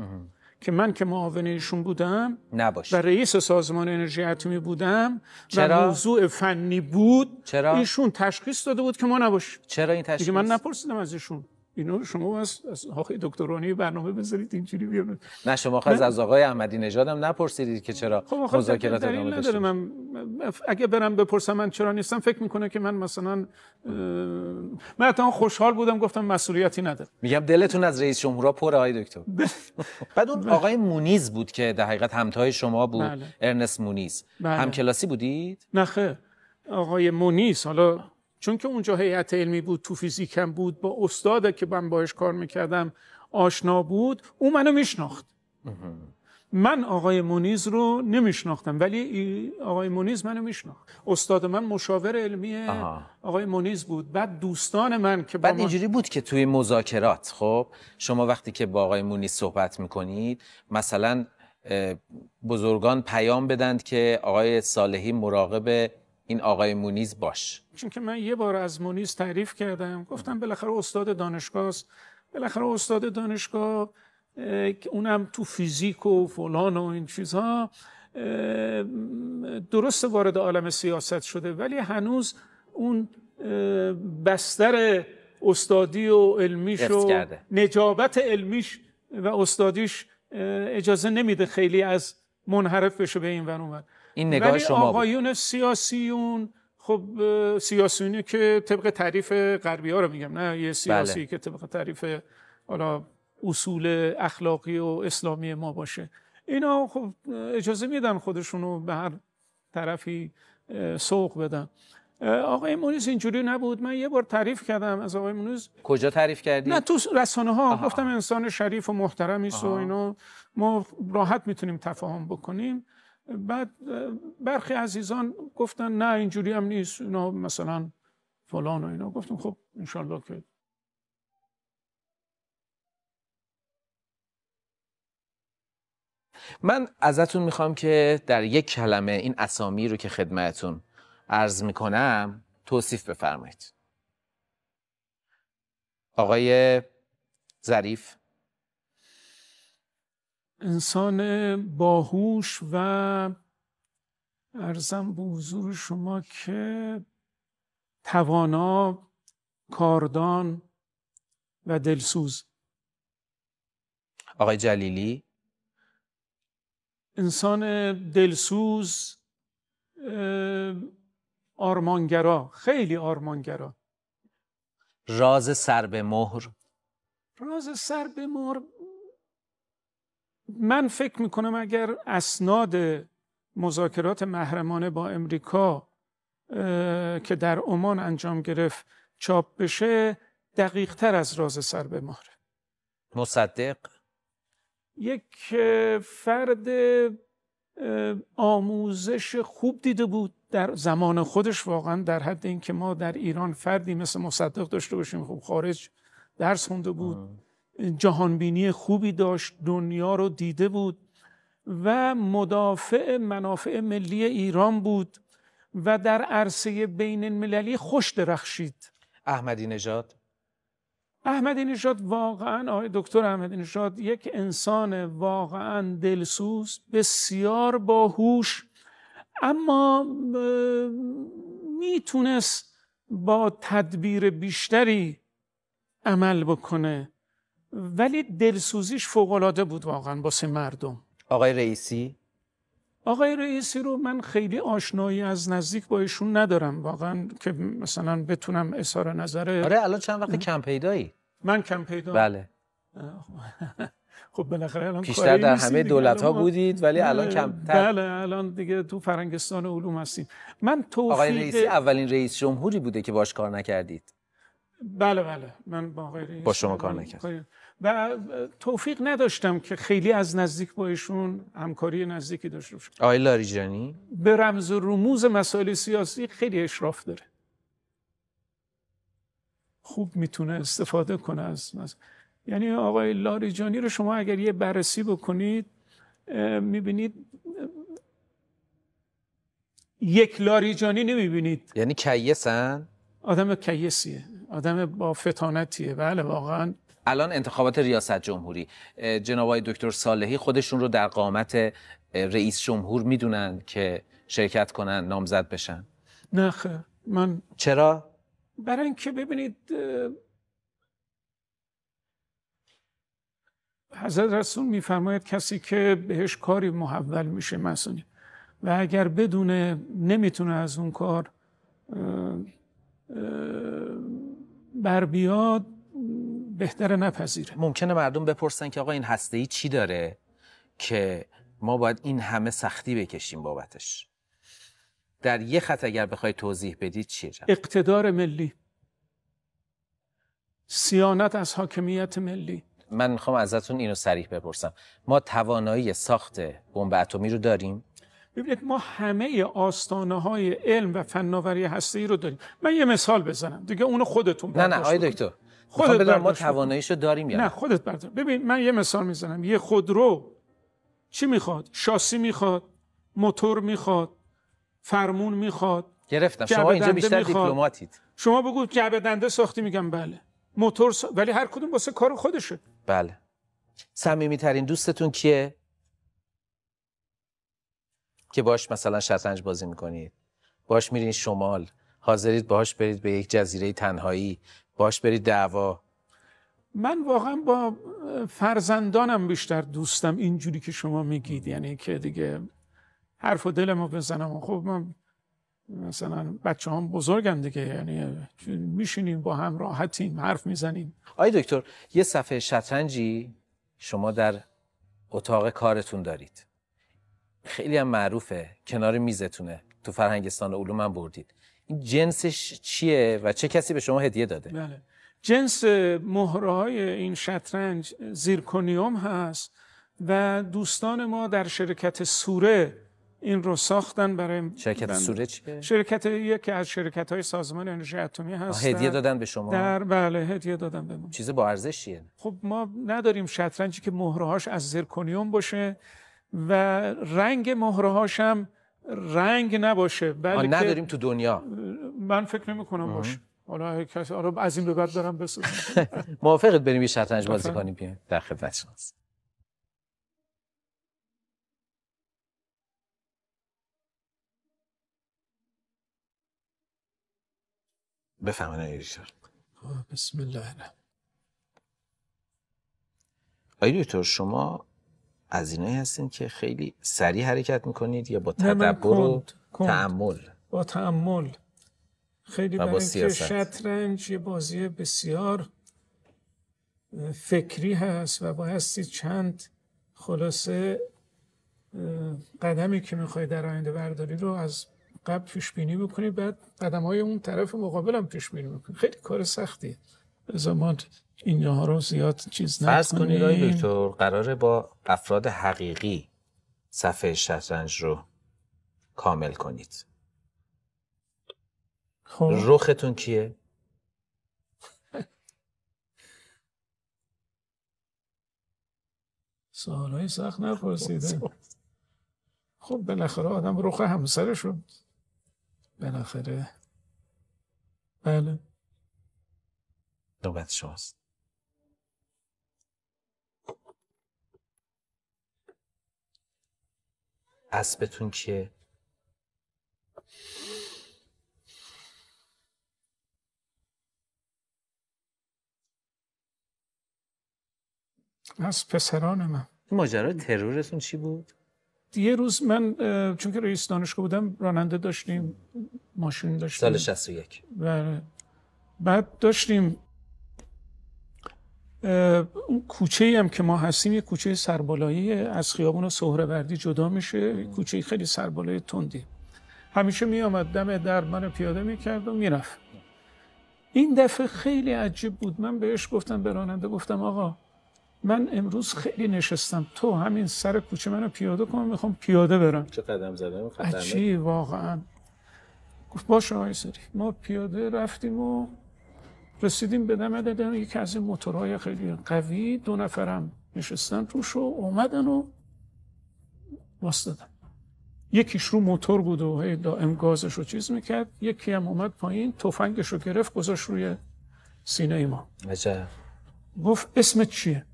که من که ایشون بودم نباشه و رئیس سازمان انرژی اتمی بودم چرا؟ و موضوع فنی بود چرا؟ ایشون تشخیص داده بود که ما نباشیم چرا این تشخیص؟ دیگه من نپرسیدم از ایشون اینو شما از از آقای دکترانی برنامه بذارید اینجوری بیام نه شما خواهد از آقای احمدی نژاد هم نپرسیدید که چرا خب، مذاکرات ادامه داشت من اگه برم بپرسم من چرا نیستم فکر میکنه که من مثلا من حتی خوشحال بودم گفتم مسئولیتی نداره میگم دلتون از رئیس جمهورا پر آقای دکتر بله. بعد اون آقای مونیز بود که در حقیقت همتای شما بود بله. ارنست مونیز بله. هم کلاسی بودید نه آقای مونیز حالا چون که اونجا هیئت علمی بود تو فیزیکم بود با استاده که من باش کار میکردم آشنا بود او منو میشناخت من آقای مونیز رو نمیشناختم ولی آقای مونیز منو میشناخت استاد من مشاور علمی آقای مونیز بود بعد دوستان من که بعد اینجوری بود که توی مذاکرات خب شما وقتی که با آقای مونیز صحبت میکنید مثلا بزرگان پیام بدند که آقای صالحی مراقب این آقای مونیز باش چون که من یه بار از مونیز تعریف کردم گفتم بالاخره استاد دانشگاه است بالاخره استاد دانشگاه اونم تو فیزیک و فلان و این چیزها درست وارد عالم سیاست شده ولی هنوز اون بستر استادی و علمیش و نجابت علمیش و استادیش اجازه نمیده خیلی از منحرف بشه به این ور این نگاه شما آقایون سیاسیون خب سیاسیونی که طبق تعریف غربی ها رو میگم نه یه سیاسی بله. که طبق تعریف حالا اصول اخلاقی و اسلامی ما باشه اینا خب اجازه میدن خودشونو به هر طرفی سوق بدن آقای مونیز اینجوری نبود من یه بار تعریف کردم از آقای مونیز کجا تعریف کردی؟ نه تو رسانه ها گفتم انسان شریف و محترمی و اینو ما راحت میتونیم تفاهم بکنیم بعد برخی عزیزان گفتن نه اینجوری هم نیست اینا مثلا فلان و اینا گفتم خب انشالله که من ازتون میخوام که در یک کلمه این اسامی رو که خدمتون عرض میکنم توصیف بفرمایید آقای ظریف انسان باهوش و ارزم به حضور شما که توانا کاردان و دلسوز آقای جلیلی انسان دلسوز آرمانگرا خیلی آرمانگرا راز سر به مهر راز سر به مهر من فکر میکنم اگر اسناد مذاکرات محرمانه با امریکا که در عمان انجام گرفت چاپ بشه دقیق تر از راز سر به مهره مصدق یک فرد آموزش خوب دیده بود در زمان خودش واقعا در حد اینکه ما در ایران فردی مثل مصدق داشته باشیم خب خارج درس خونده بود جهانبینی خوبی داشت دنیا رو دیده بود و مدافع منافع ملی ایران بود و در عرصه بین المللی خوش درخشید احمدی نژاد احمدی نژاد واقعا آقای دکتر احمدی نژاد یک انسان واقعا دلسوز بسیار باهوش اما میتونست با تدبیر بیشتری عمل بکنه ولی دلسوزیش فوقالعاده بود واقعا باسه مردم آقای رئیسی آقای رئیسی رو من خیلی آشنایی از نزدیک با ایشون ندارم واقعا که مثلا بتونم اظهار نظر آره الان چند وقت کم پیدایی من کم پیدا بله خب بالاخره الان بیشتر در همه دولت ها بودید ولی الان بله، کم بله الان دیگه تو فرنگستان علوم هستیم من توفیق آقای رئیسی اولین رئیس جمهوری بوده که باش کار نکردید بله بله من با آقای با شما کار نکردم و توفیق نداشتم که خیلی از نزدیک با ایشون همکاری نزدیکی داشته باشم آقای لاریجانی به رمز و رموز مسائل سیاسی خیلی اشراف داره خوب میتونه استفاده کنه از یعنی آقای لاریجانی رو شما اگر یه بررسی بکنید میبینید یک لاریجانی نمیبینید یعنی کیسن آدم کیسیه آدم با فتانتیه بله واقعا الان انتخابات ریاست جمهوری جناب دکتر صالحی خودشون رو در قامت رئیس جمهور میدونن که شرکت کنن نامزد بشن نه خیلی. من چرا برای اینکه ببینید حضرت رسول میفرماید کسی که بهش کاری محول میشه مسئولی و اگر بدونه نمیتونه از اون کار بر بیاد بهتر نپذیره ممکنه مردم بپرسن که آقا این هسته ای چی داره که ما باید این همه سختی بکشیم بابتش در یه خط اگر بخوای توضیح بدید چیه جمع؟ اقتدار ملی سیانت از حاکمیت ملی من میخوام ازتون اینو سریح بپرسم ما توانایی ساخت بمب اتمی رو داریم ببینید ما همه آستانه های علم و فناوری هستی رو داریم من یه مثال بزنم دیگه اونو خودتون نه نه آقای دکتر خودت بدونم ما تواناییشو داریم یا نه خودت بردار ببین من یه مثال میزنم یه خودرو چی میخواد شاسی میخواد موتور میخواد فرمون میخواد گرفتم شما اینجا بیشتر دیپلماتید شما بگو جعبه دنده ساختی میگم بله موتور سا... ولی هر کدوم واسه کار خودشه بله صمیمی ترین دوستتون کیه که باش مثلا شطرنج بازی میکنید باش میرین شمال حاضرید باهاش برید به یک جزیره تنهایی باش برید دعوا من واقعا با فرزندانم بیشتر دوستم اینجوری که شما میگید یعنی که دیگه حرف و دلمو بزنم خب من مثلا بچه هم بزرگم دیگه یعنی میشینیم با هم راحتیم حرف میزنیم آی دکتر یه صفحه شطرنجی شما در اتاق کارتون دارید خیلی هم معروفه کنار میزتونه تو فرهنگستان علوم هم بردید این جنسش چیه و چه کسی به شما هدیه داده بله. جنس های این شطرنج زیرکونیوم هست و دوستان ما در شرکت سوره این رو ساختن برای شرکت سوره چیه؟ شرکت یکی از شرکت های سازمان انرژی اتمی هست هدیه دادن به شما در بله هدیه دادن به ما چیز با ارزشیه خب ما نداریم شطرنجی که مهره هاش از زیرکونیوم باشه و رنگ مهره هم رنگ نباشه بلکه نداریم تو دنیا من فکر نمی کنم باشه حالا کسی آره از این به بعد دارم بسازم موافقت بریم یه شطرنج بازی کنیم بیایم در خدمت شماست بفهمن خب، بسم الله الرحمن آقای دکتر شما از اینایی هستین که خیلی سریع حرکت میکنید یا با تدبر و تعمل با تعمل خیلی برای شطرنج یه بازی بسیار فکری هست و هستی چند خلاصه قدمی که میخوای در آینده برداری رو از قبل پیش بینی بکنی بعد قدم های اون طرف مقابل هم پیش بینی خیلی کار سختیه زمان اینجاها رو زیاد چیز فرض کنید آقای دکتر قراره با افراد حقیقی صفحه شطرنج رو کامل کنید خب روختون کیه؟ های سخت نپرسیده خب،, خب بالاخره آدم روخ همسر شد بالاخره بله نوبت شماست اسبتون کیه از پسران من ماجرا ترورتون چی بود؟ یه روز من چون که رئیس دانشگاه بودم راننده داشتیم ماشین داشتیم سال 61 بله بعد داشتیم اون کوچه ای هم که ما هستیم یه کوچه سربالایی از خیابون سهروردی جدا میشه کوچه خیلی سربالای تندی همیشه آمد دم در من پیاده میکرد و میرفت این دفعه خیلی عجیب بود من بهش گفتم به راننده گفتم آقا من امروز خیلی نشستم تو همین سر کوچه منو پیاده کن میخوام پیاده برم چه قدم زدم خطرناک واقعا گفت باشه آقای سری ما پیاده رفتیم و رسیدیم به دم دادن یکی از این موتورهای خیلی قوی دو نفرم نشستن توش و اومدن و واسدادن یکیش رو موتور بود و هی دائم گازش رو چیز میکرد یکی هم اومد پایین توفنگش رو گرفت گذاشت روی سینه ما گفت اسمت چیه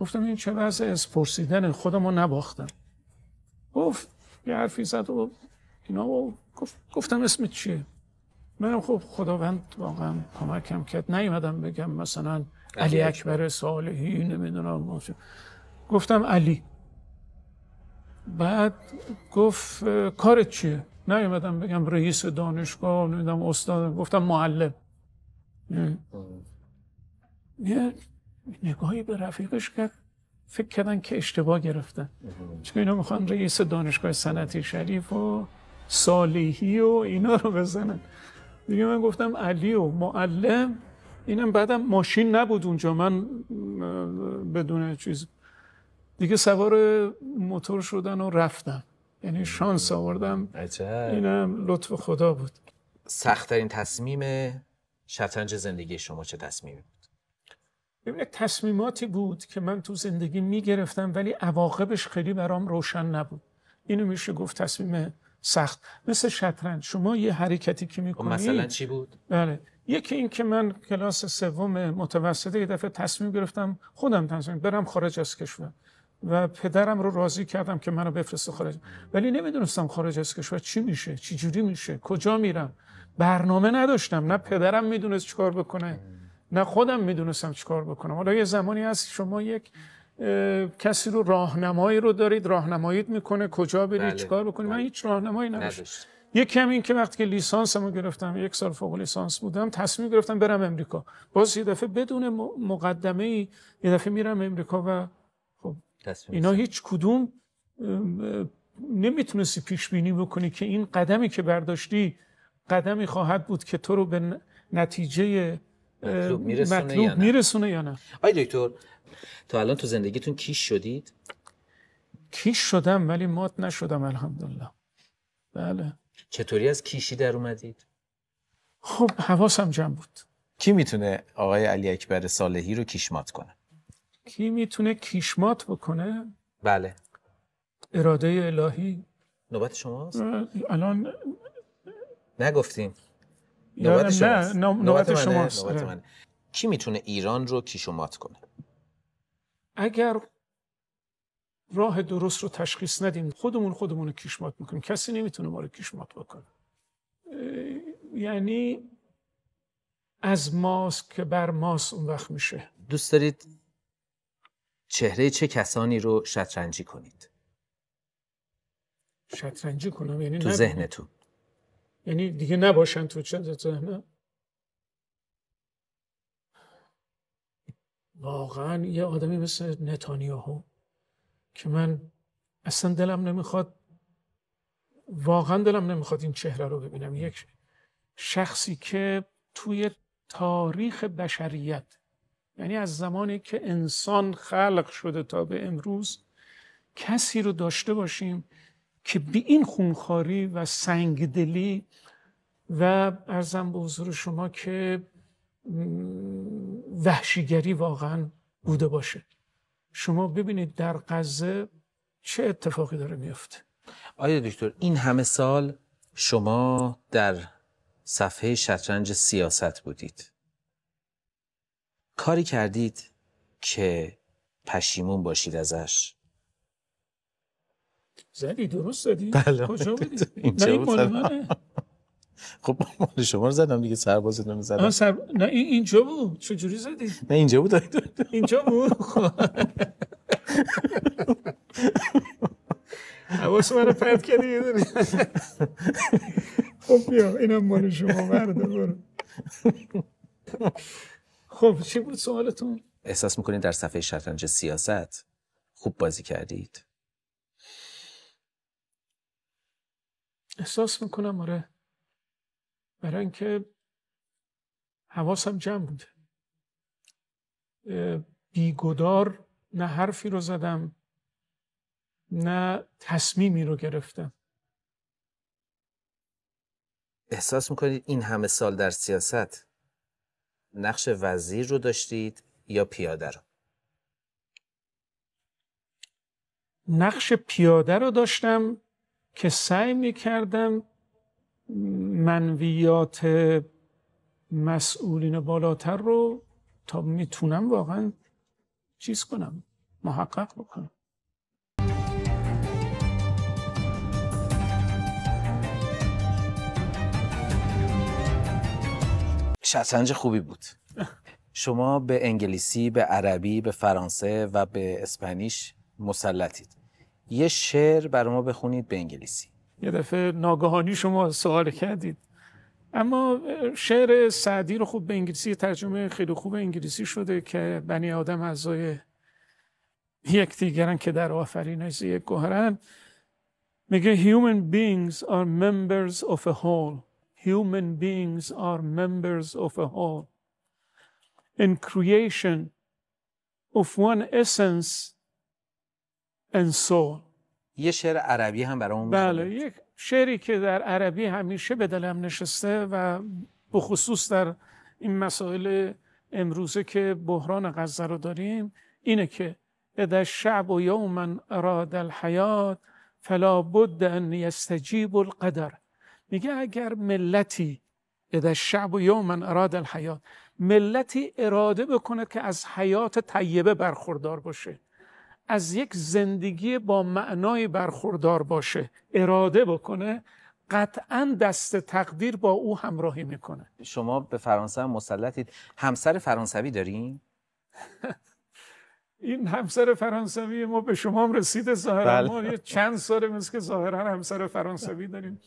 گفتم این چه وضع از پرسیدن رو نباختم گفت یه حرفی زد و اینا و گفت گفتم اسمت چیه منم خب خداوند واقعا کمکم کرد نیومدم بگم مثلا علی اکبر صالحی نمیدونم گفتم علی بعد گفت کارت چیه نیومدم بگم رئیس دانشگاه نمیدونم استاد گفتم معلم یه نگاهی به رفیقش کرد فکر کردن که اشتباه گرفتن چون اینا میخوان رئیس دانشگاه سنتی شریف و صالحی و اینا رو بزنن دیگه من گفتم علی و معلم اینم بعدم ماشین نبود اونجا من بدون چیز دیگه سوار موتور شدن و رفتم یعنی شانس آوردم اینم لطف خدا بود سختترین تصمیم شطرنج زندگی شما چه تصمیمی بود؟ ببینید تصمیماتی بود که من تو زندگی میگرفتم ولی عواقبش خیلی برام روشن نبود اینو میشه گفت تصمیم سخت مثل شطرنج شما یه حرکتی که خب می‌کنی مثلا چی بود بله یکی این که من کلاس سوم متوسطه یه دفعه تصمیم گرفتم خودم تصمیم برم خارج از کشور و پدرم رو راضی کردم که منو بفرسته خارج ولی نمیدونستم خارج از کشور چی میشه چی جوری میشه کجا میرم برنامه نداشتم نه پدرم میدونست چیکار بکنه نه خودم میدونستم چیکار بکنم حالا یه زمانی هست شما یک کسی رو راهنمایی رو دارید راهنماییت میکنه کجا برید بله. چیکار بکنید من بله. هیچ راهنمایی نداشتم یکی هم این که وقتی که لیسانسمو گرفتم یک سال فوق لیسانس بودم تصمیم گرفتم برم امریکا باز یه دفعه بدون مقدمه ای یه دفعه میرم امریکا و خب اینا هیچ کدوم نمیتونستی پیش بینی بکنی که این قدمی که برداشتی قدمی خواهد بود که تو رو به نتیجه مطلوب میرسونه یا نه یا تا الان تو زندگیتون کیش شدید کیش شدم ولی مات نشدم الحمدلله بله چطوری از کیشی در اومدید خب حواسم جمع بود کی میتونه آقای علی اکبر صالحی رو کیشمات کنه کی میتونه کیشمات بکنه بله اراده الهی نوبت شماست الان نگفتیم نوبت شماست نه نوبت آره. کی میتونه ایران رو کیشومات کنه اگر راه درست رو تشخیص ندیم خودمون خودمون رو کیشمات میکنیم کسی نمیتونه ما رو کیشمات بکنه یعنی از ماست که بر ماست اون وقت میشه دوست دارید چهره چه کسانی رو شطرنجی کنید شطرنجی کنم یعنی تو ذهنتون یعنی دیگه نباشن تو چند ذهنم واقعا یه آدمی مثل نتانیاهو که من اصلا دلم نمیخواد واقعا دلم نمیخواد این چهره رو ببینم یک شخصی که توی تاریخ بشریت یعنی از زمانی که انسان خلق شده تا به امروز کسی رو داشته باشیم که به این خونخواری و سنگدلی و ارزم به حضور شما که وحشیگری واقعا بوده باشه شما ببینید در غزه چه اتفاقی داره میفته آیا دکتر این همه سال شما در صفحه شطرنج سیاست بودید کاری کردید که پشیمون باشید ازش زدی درست زدی بله کجا بودی نه این مال منه خب مال شما رو زدم دیگه سربازتون رو زدم سر... نه این اینجا بود چجوری زدی نه اینجا بود اینجا بود خب. حواس من رو پرد کردی یه دونه خب بیا اینم مال شما برده برو خب چی بود سوالتون احساس میکنید در صفحه شطرنج سیاست خوب بازی کردید احساس میکنم آره برای اینکه حواسم جمع بوده بیگدار نه حرفی رو زدم نه تصمیمی رو گرفتم احساس میکنید این همه سال در سیاست نقش وزیر رو داشتید یا پیاده رو نقش پیاده رو داشتم که سعی می کردم منویات مسئولین بالاتر رو تا میتونم واقعا چیز کنم محقق بکنم شطرنج خوبی بود شما به انگلیسی به عربی به فرانسه و به اسپانیش مسلطید یه شعر بر ما بخونید به انگلیسی یه دفعه ناگهانی شما سوال کردید اما شعر سعدی رو خوب به انگلیسی ترجمه خیلی خوب انگلیسی شده که بنی آدم اعضای دیگرن که در آفرینش یک گوهرن میگه human beings are members of a whole human beings are members of a whole in creation of one essence and یه شعر عربی هم برامون بله یک شعری که در عربی همیشه به دلم نشسته و به خصوص در این مسائل امروزه که بحران غزه رو داریم اینه که اذا الشعب یوما اراد الحیات فلا بد ان یستجیب القدر میگه اگر ملتی اذا الشعب یوما اراد الحیات ملتی اراده بکنه که از حیات طیبه برخوردار باشه از یک زندگی با معنای برخوردار باشه اراده بکنه قطعا دست تقدیر با او همراهی میکنه شما به فرانسه هم مسلطید همسر فرانسوی دارین؟ این همسر فرانسوی ما به شما هم رسیده ظاهرا بله. ما چند سال مثل که ظاهرا همسر فرانسوی داریم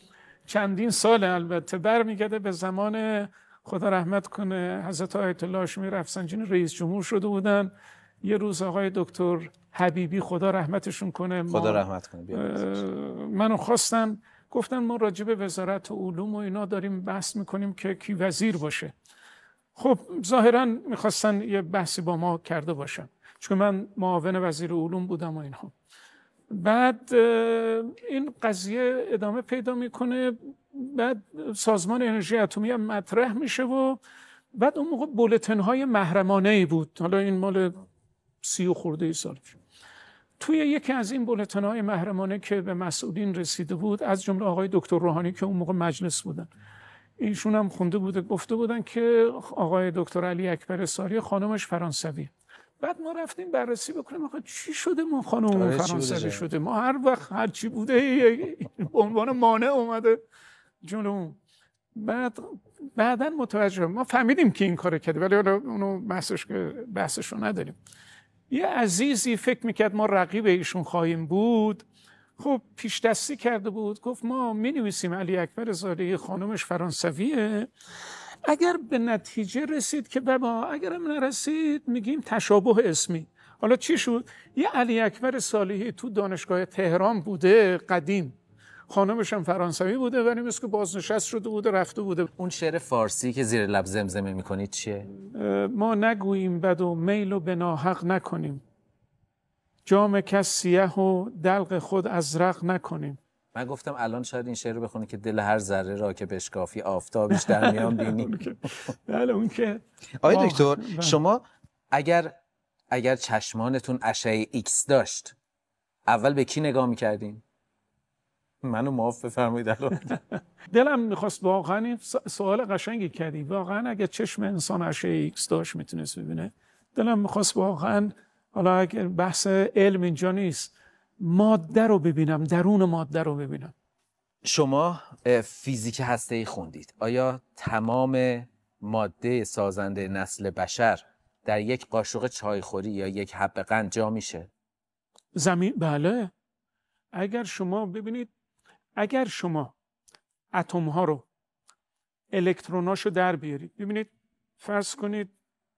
چندین سال البته برمیگرده به زمان خدا رحمت کنه حضرت آیت الله هاشمی رفسنجانی رئیس جمهور شده بودن یه روز آقای دکتر حبیبی خدا رحمتشون کنه خدا رحمت کنه منو خواستن گفتن ما راجب وزارت علوم و اینا داریم بحث میکنیم که کی وزیر باشه خب ظاهرا میخواستن یه بحثی با ما کرده باشن چون من معاون وزیر علوم بودم و اینها بعد این قضیه ادامه پیدا میکنه بعد سازمان انرژی اتمی هم مطرح میشه و بعد اون موقع بولتن های محرمانه ای بود حالا این مال سی و خورده سال پیش توی یکی از این بولتن های محرمانه که به مسئولین رسیده بود از جمله آقای دکتر روحانی که اون موقع مجلس بودن ایشون هم خونده بوده گفته بودن که آقای دکتر علی اکبر ساری خانمش فرانسوی بعد ما رفتیم بررسی بکنیم آقا چی شده ما خانم آره، فرانسوی شده ما هر وقت هر چی بوده به عنوان مانع اومده جلو بعد بعدا متوجه ما فهمیدیم که این کار کرده ولی اونو بحثش که بحثش رو نداریم یه عزیزی فکر میکرد ما رقیب ایشون خواهیم بود خب پیش دستی کرده بود گفت ما می نویسیم علی اکبر زاده خانمش فرانسویه اگر به نتیجه رسید که بابا اگرم نرسید میگیم تشابه اسمی حالا چی شد؟ یه علی اکبر صالحی تو دانشگاه تهران بوده قدیم خانمش فرانسوی بوده ولی مثل که بازنشست شده بوده رفته بوده اون شعر فارسی که زیر لب زمزمه میکنید چیه ما نگوییم بد و میل و به ناحق نکنیم جام کس سیه و دلق خود از رق نکنیم من گفتم الان شاید این شعر رو بخونه که دل هر ذره را که بشکافی آفتابش در میان بینی بله اون که آقای دکتر بله. شما اگر اگر چشمانتون اشعه ایکس داشت اول به کی نگاه میکردین؟ منو معاف بفرمایید دلم میخواست واقعا سوال قشنگی کردی واقعا اگر چشم انسان عشه ایکس داشت میتونست ببینه دلم میخواست واقعا حالا اگر بحث علم اینجا نیست ماده رو ببینم درون ماده رو ببینم شما فیزیک هسته خوندید آیا تمام ماده سازنده نسل بشر در یک قاشق چایخوری یا یک حب قند جا میشه زمین بله اگر شما ببینید اگر شما اتم ها رو الکتروناشو در بیارید ببینید فرض کنید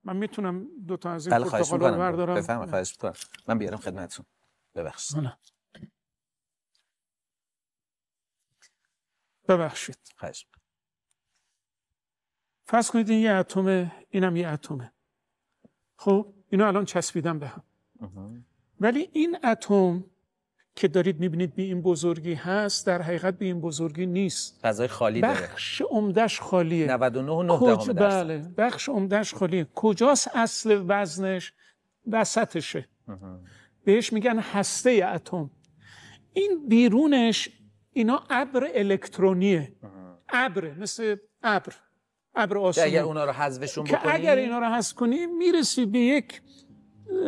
من میتونم دو تا از این بله، رو بردارم بفهم خواهش میکنم من بیارم خدمتتون ببخشید ببخشید خواهش فرض کنید این یه اتمه اینم یه اتمه خب اینو الان چسبیدم به هم ولی این اتم که دارید میبینید به این بزرگی هست در حقیقت به این بزرگی نیست فضای خالی بخش داره. عمدش خالیه 99 و کج... بله بخش عمدش خالیه کجاست اصل وزنش وسطشه بهش میگن هسته اتم این بیرونش اینا ابر الکترونیه ابر مثل ابر ابر آسمانی اگر اونا رو که اگر اینا رو حذف کنی میرسی به یک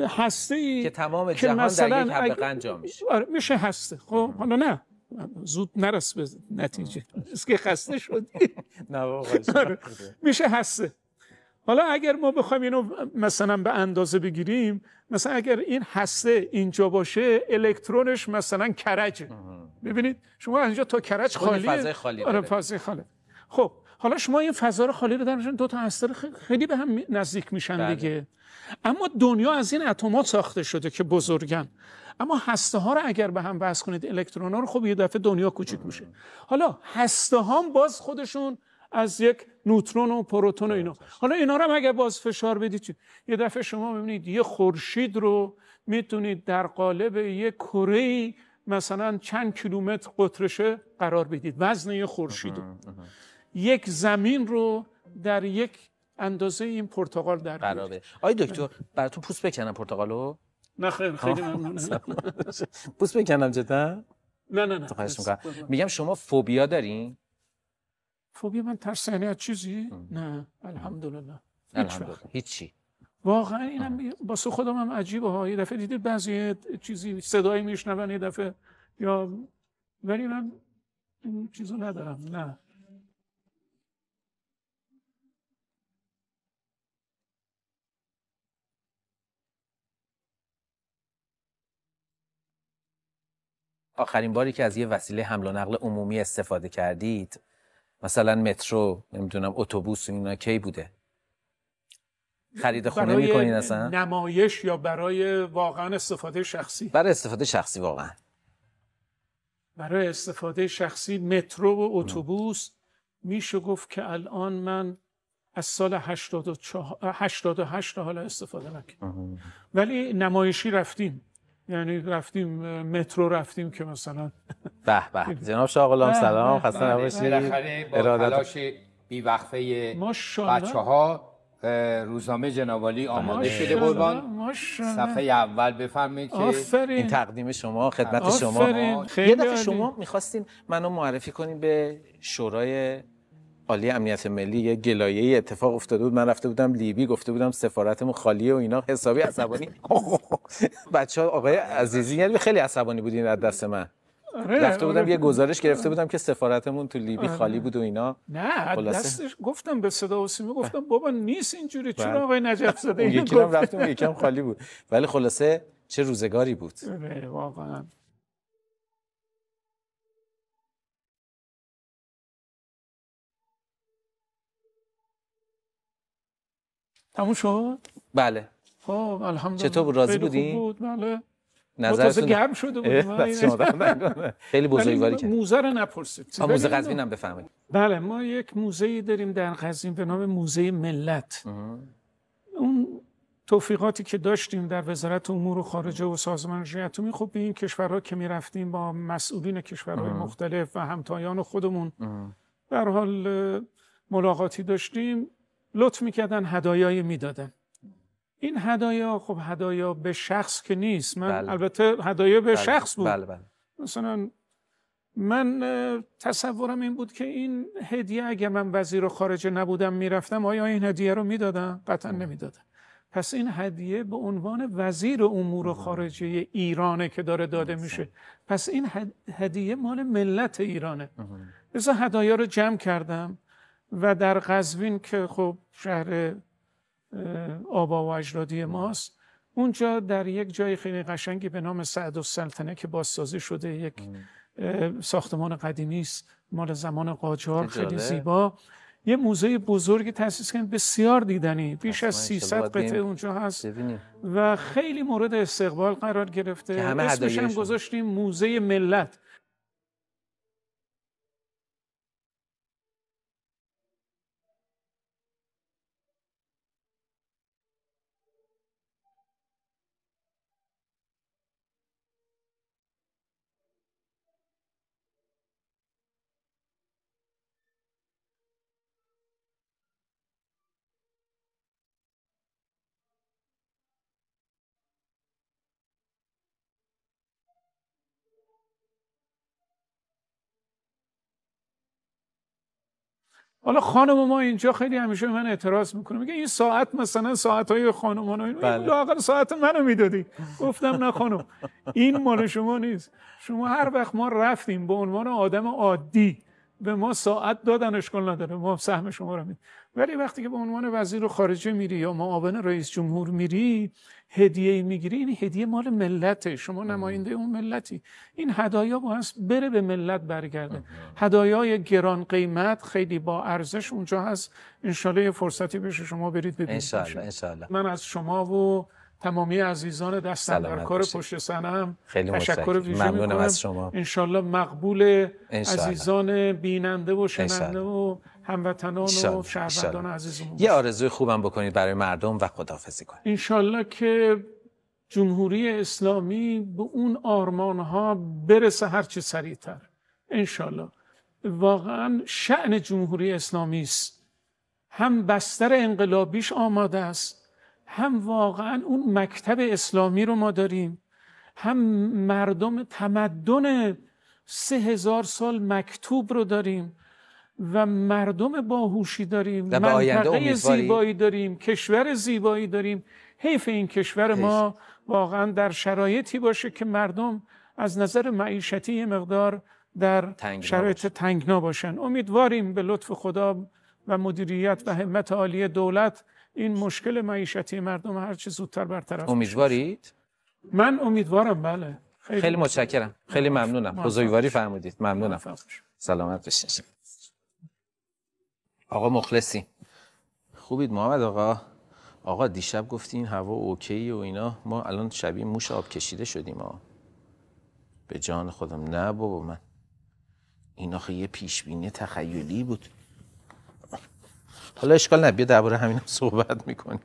هسته که تمام جهان در یک حب میشه آره میشه هسته خب حالا نه زود نرس به نتیجه از که خسته شدی نه آره. میشه هسته حالا اگر ما بخوایم اینو مثلا به اندازه بگیریم مثلا اگر این هسته اینجا باشه الکترونش مثلا کرجه ببینید شما اینجا تا کرج خالیه فضای خالی آره خالی خب حالا شما این فضا رو خالی بدن دو تا هستر خیلی به هم نزدیک میشن بله. دیگه اما دنیا از این اتمات ساخته شده که بزرگن اما هسته ها رو اگر به هم وصل کنید الکترون ها رو خب یه دفعه دنیا کوچیک میشه حالا هسته ها باز خودشون از یک نوترون و پروتون و اینا بله. حالا اینا رو هم اگر باز فشار بدید یه دفعه شما میبینید یه خورشید رو میتونید در قالب یه کره مثلا چند کیلومتر قطرشه قرار بدید وزن یه خورشید رو یک زمین رو در یک اندازه این پرتغال در قرابه آی دکتر براتون تو پوست بکنم پرتغالو نه خیلی خیلی ممنون پوست بکنم جدا نه نه نه خب، خواهش میگم شما فوبیا دارین فوبیا من ترس از چیزی نه الحمدلله الحمدلله هیچی واقعا اینم سو خودم هم عجیبه ها یه دفعه دیدید بعضی چیزی صدایی میشنون یه دفعه یا ولی من این چیزو ندارم نه آخرین باری که از یه وسیله حمل و نقل عمومی استفاده کردید مثلا مترو نمیدونم اتوبوس اینا کی بوده خرید خونه میکنین اصلا نمایش یا برای واقعا استفاده شخصی برای استفاده شخصی واقعا برای استفاده شخصی مترو و اتوبوس میشه گفت که الان من از سال 84 88 تا حالا استفاده نکردم ولی نمایشی رفتیم یعنی رفتیم مترو رفتیم که مثلا به به جناب شاغلام سلام خسته بله. نباشید ارادت ما بچه ها روزنامه جنابالی آماده شده قربان صفحه اول بفرمایید که این تقدیم شما خدمت آفرین. شما یه دفعه شما میخواستین منو معرفی کنیم به شورای عالی امنیت ملی یه گلایه اتفاق افتاده بود من رفته بودم لیبی گفته بودم سفارتمون خالیه و اینا حسابی عصبانی بچه آقای عزیزی یعنی خیلی عصبانی بودین از دست من آره، رفته بودم آره. یه گزارش گرفته بودم که سفارتمون تو لیبی آره. خالی بود و اینا نه دستش گفتم به صدا و سیما گفتم بابا نیست اینجوری چرا بله. آقای نجف زاده یکی هم رفتم یکم خالی بود ولی خلاصه چه روزگاری بود واقعا تموم شد بله خب الحمدلله چطور راضی بودی بود بله نظرتون گرم شده بود خیلی بزرگواری کرد موزه رو نپرسید موزه قزوین هم بفهمید بله ما یک موزه داریم در قزوین به نام موزه ملت اون توفیقاتی که داشتیم در وزارت امور خارجه و سازمان جهانی اتمی خب به این کشورها که میرفتیم با مسئولین کشورهای مختلف و همتایان خودمون در حال ملاقاتی داشتیم لطف میکردن هدایایی میدادن این هدایا خب هدایا به شخص که نیست من بله. البته هدایا به بله. شخص بود بله، مثلا من تصورم این بود که این هدیه اگر من وزیر خارجه نبودم میرفتم آیا این هدیه رو میدادم قطعا نمیدادم پس این هدیه به عنوان وزیر امور خارجه ایرانه که داره داده میشه پس این هدیه مال ملت ایرانه مثلا هدایا رو جمع کردم و در قزوین که خب شهر آبا و اجرادی ماست اونجا در یک جای خیلی قشنگی به نام سعد و سلطنه که بازسازی شده یک ساختمان قدیمی است مال زمان قاجار خیلی زیبا یه موزه بزرگی تاسیس کردن بسیار دیدنی بیش از 300 قطعه اونجا هست و خیلی مورد استقبال قرار گرفته اسمش هم گذاشتیم موزه ملت حالا خانم ما اینجا خیلی همیشه من اعتراض میکنه میگه این ساعت مثلا ساعت های خانم اینو بله. ساعت منو میدادی گفتم نه خانم این مال شما نیست شما هر وقت ما رفتیم به عنوان آدم عادی به ما ساعت دادن اشکال نداره ما سهم شما رو میدیم ولی وقتی که به عنوان وزیر خارجه میری یا معاون رئیس جمهور میری هدیه میگیری این یعنی هدیه مال ملته شما نماینده اون ملتی این هدایا باید بره به ملت برگرده هدایای گران قیمت خیلی با ارزش اونجا هست انشالله یه فرصتی بشه شما برید ببینید من از شما و تمامی عزیزان دست در کار پشت سنم خیلی تشکر ویژه ممنونم از شما انشالله مقبول انشالله. عزیزان بیننده و شننده و هموطنان و شهروندان عزیزمون یه آرزوی خوبم بکنید برای مردم و خداحافظی کنید انشالله که جمهوری اسلامی به اون آرمان ها برسه هرچی سریعتر انشالله واقعا شعن جمهوری اسلامی است هم بستر انقلابیش آماده است هم واقعا اون مکتب اسلامی رو ما داریم هم مردم تمدن سه هزار سال مکتوب رو داریم و مردم باهوشی داریم منطقه زیبایی داریم کشور زیبایی داریم حیف این کشور ما واقعا در شرایطی باشه که مردم از نظر معیشتی یه مقدار در شرایط تنگنا باشن امیدواریم به لطف خدا و مدیریت و همت عالی دولت این مشکل معیشتی مردم هر چه زودتر برطرف امیدوارید؟ من امیدوارم بله خیلی, خیلی متشکرم خیلی ممنونم بزرگواری فرمودید ممنونم سلامت باشید آقا مخلصی خوبید محمد آقا آقا دیشب گفتین هوا اوکی و اینا ما الان شبیه موش آب کشیده شدیم آقا به جان خودم نه بابا من این آخه یه پیشبینه تخیلی بود حالا اشکال نه بیا درباره همین صحبت میکنیم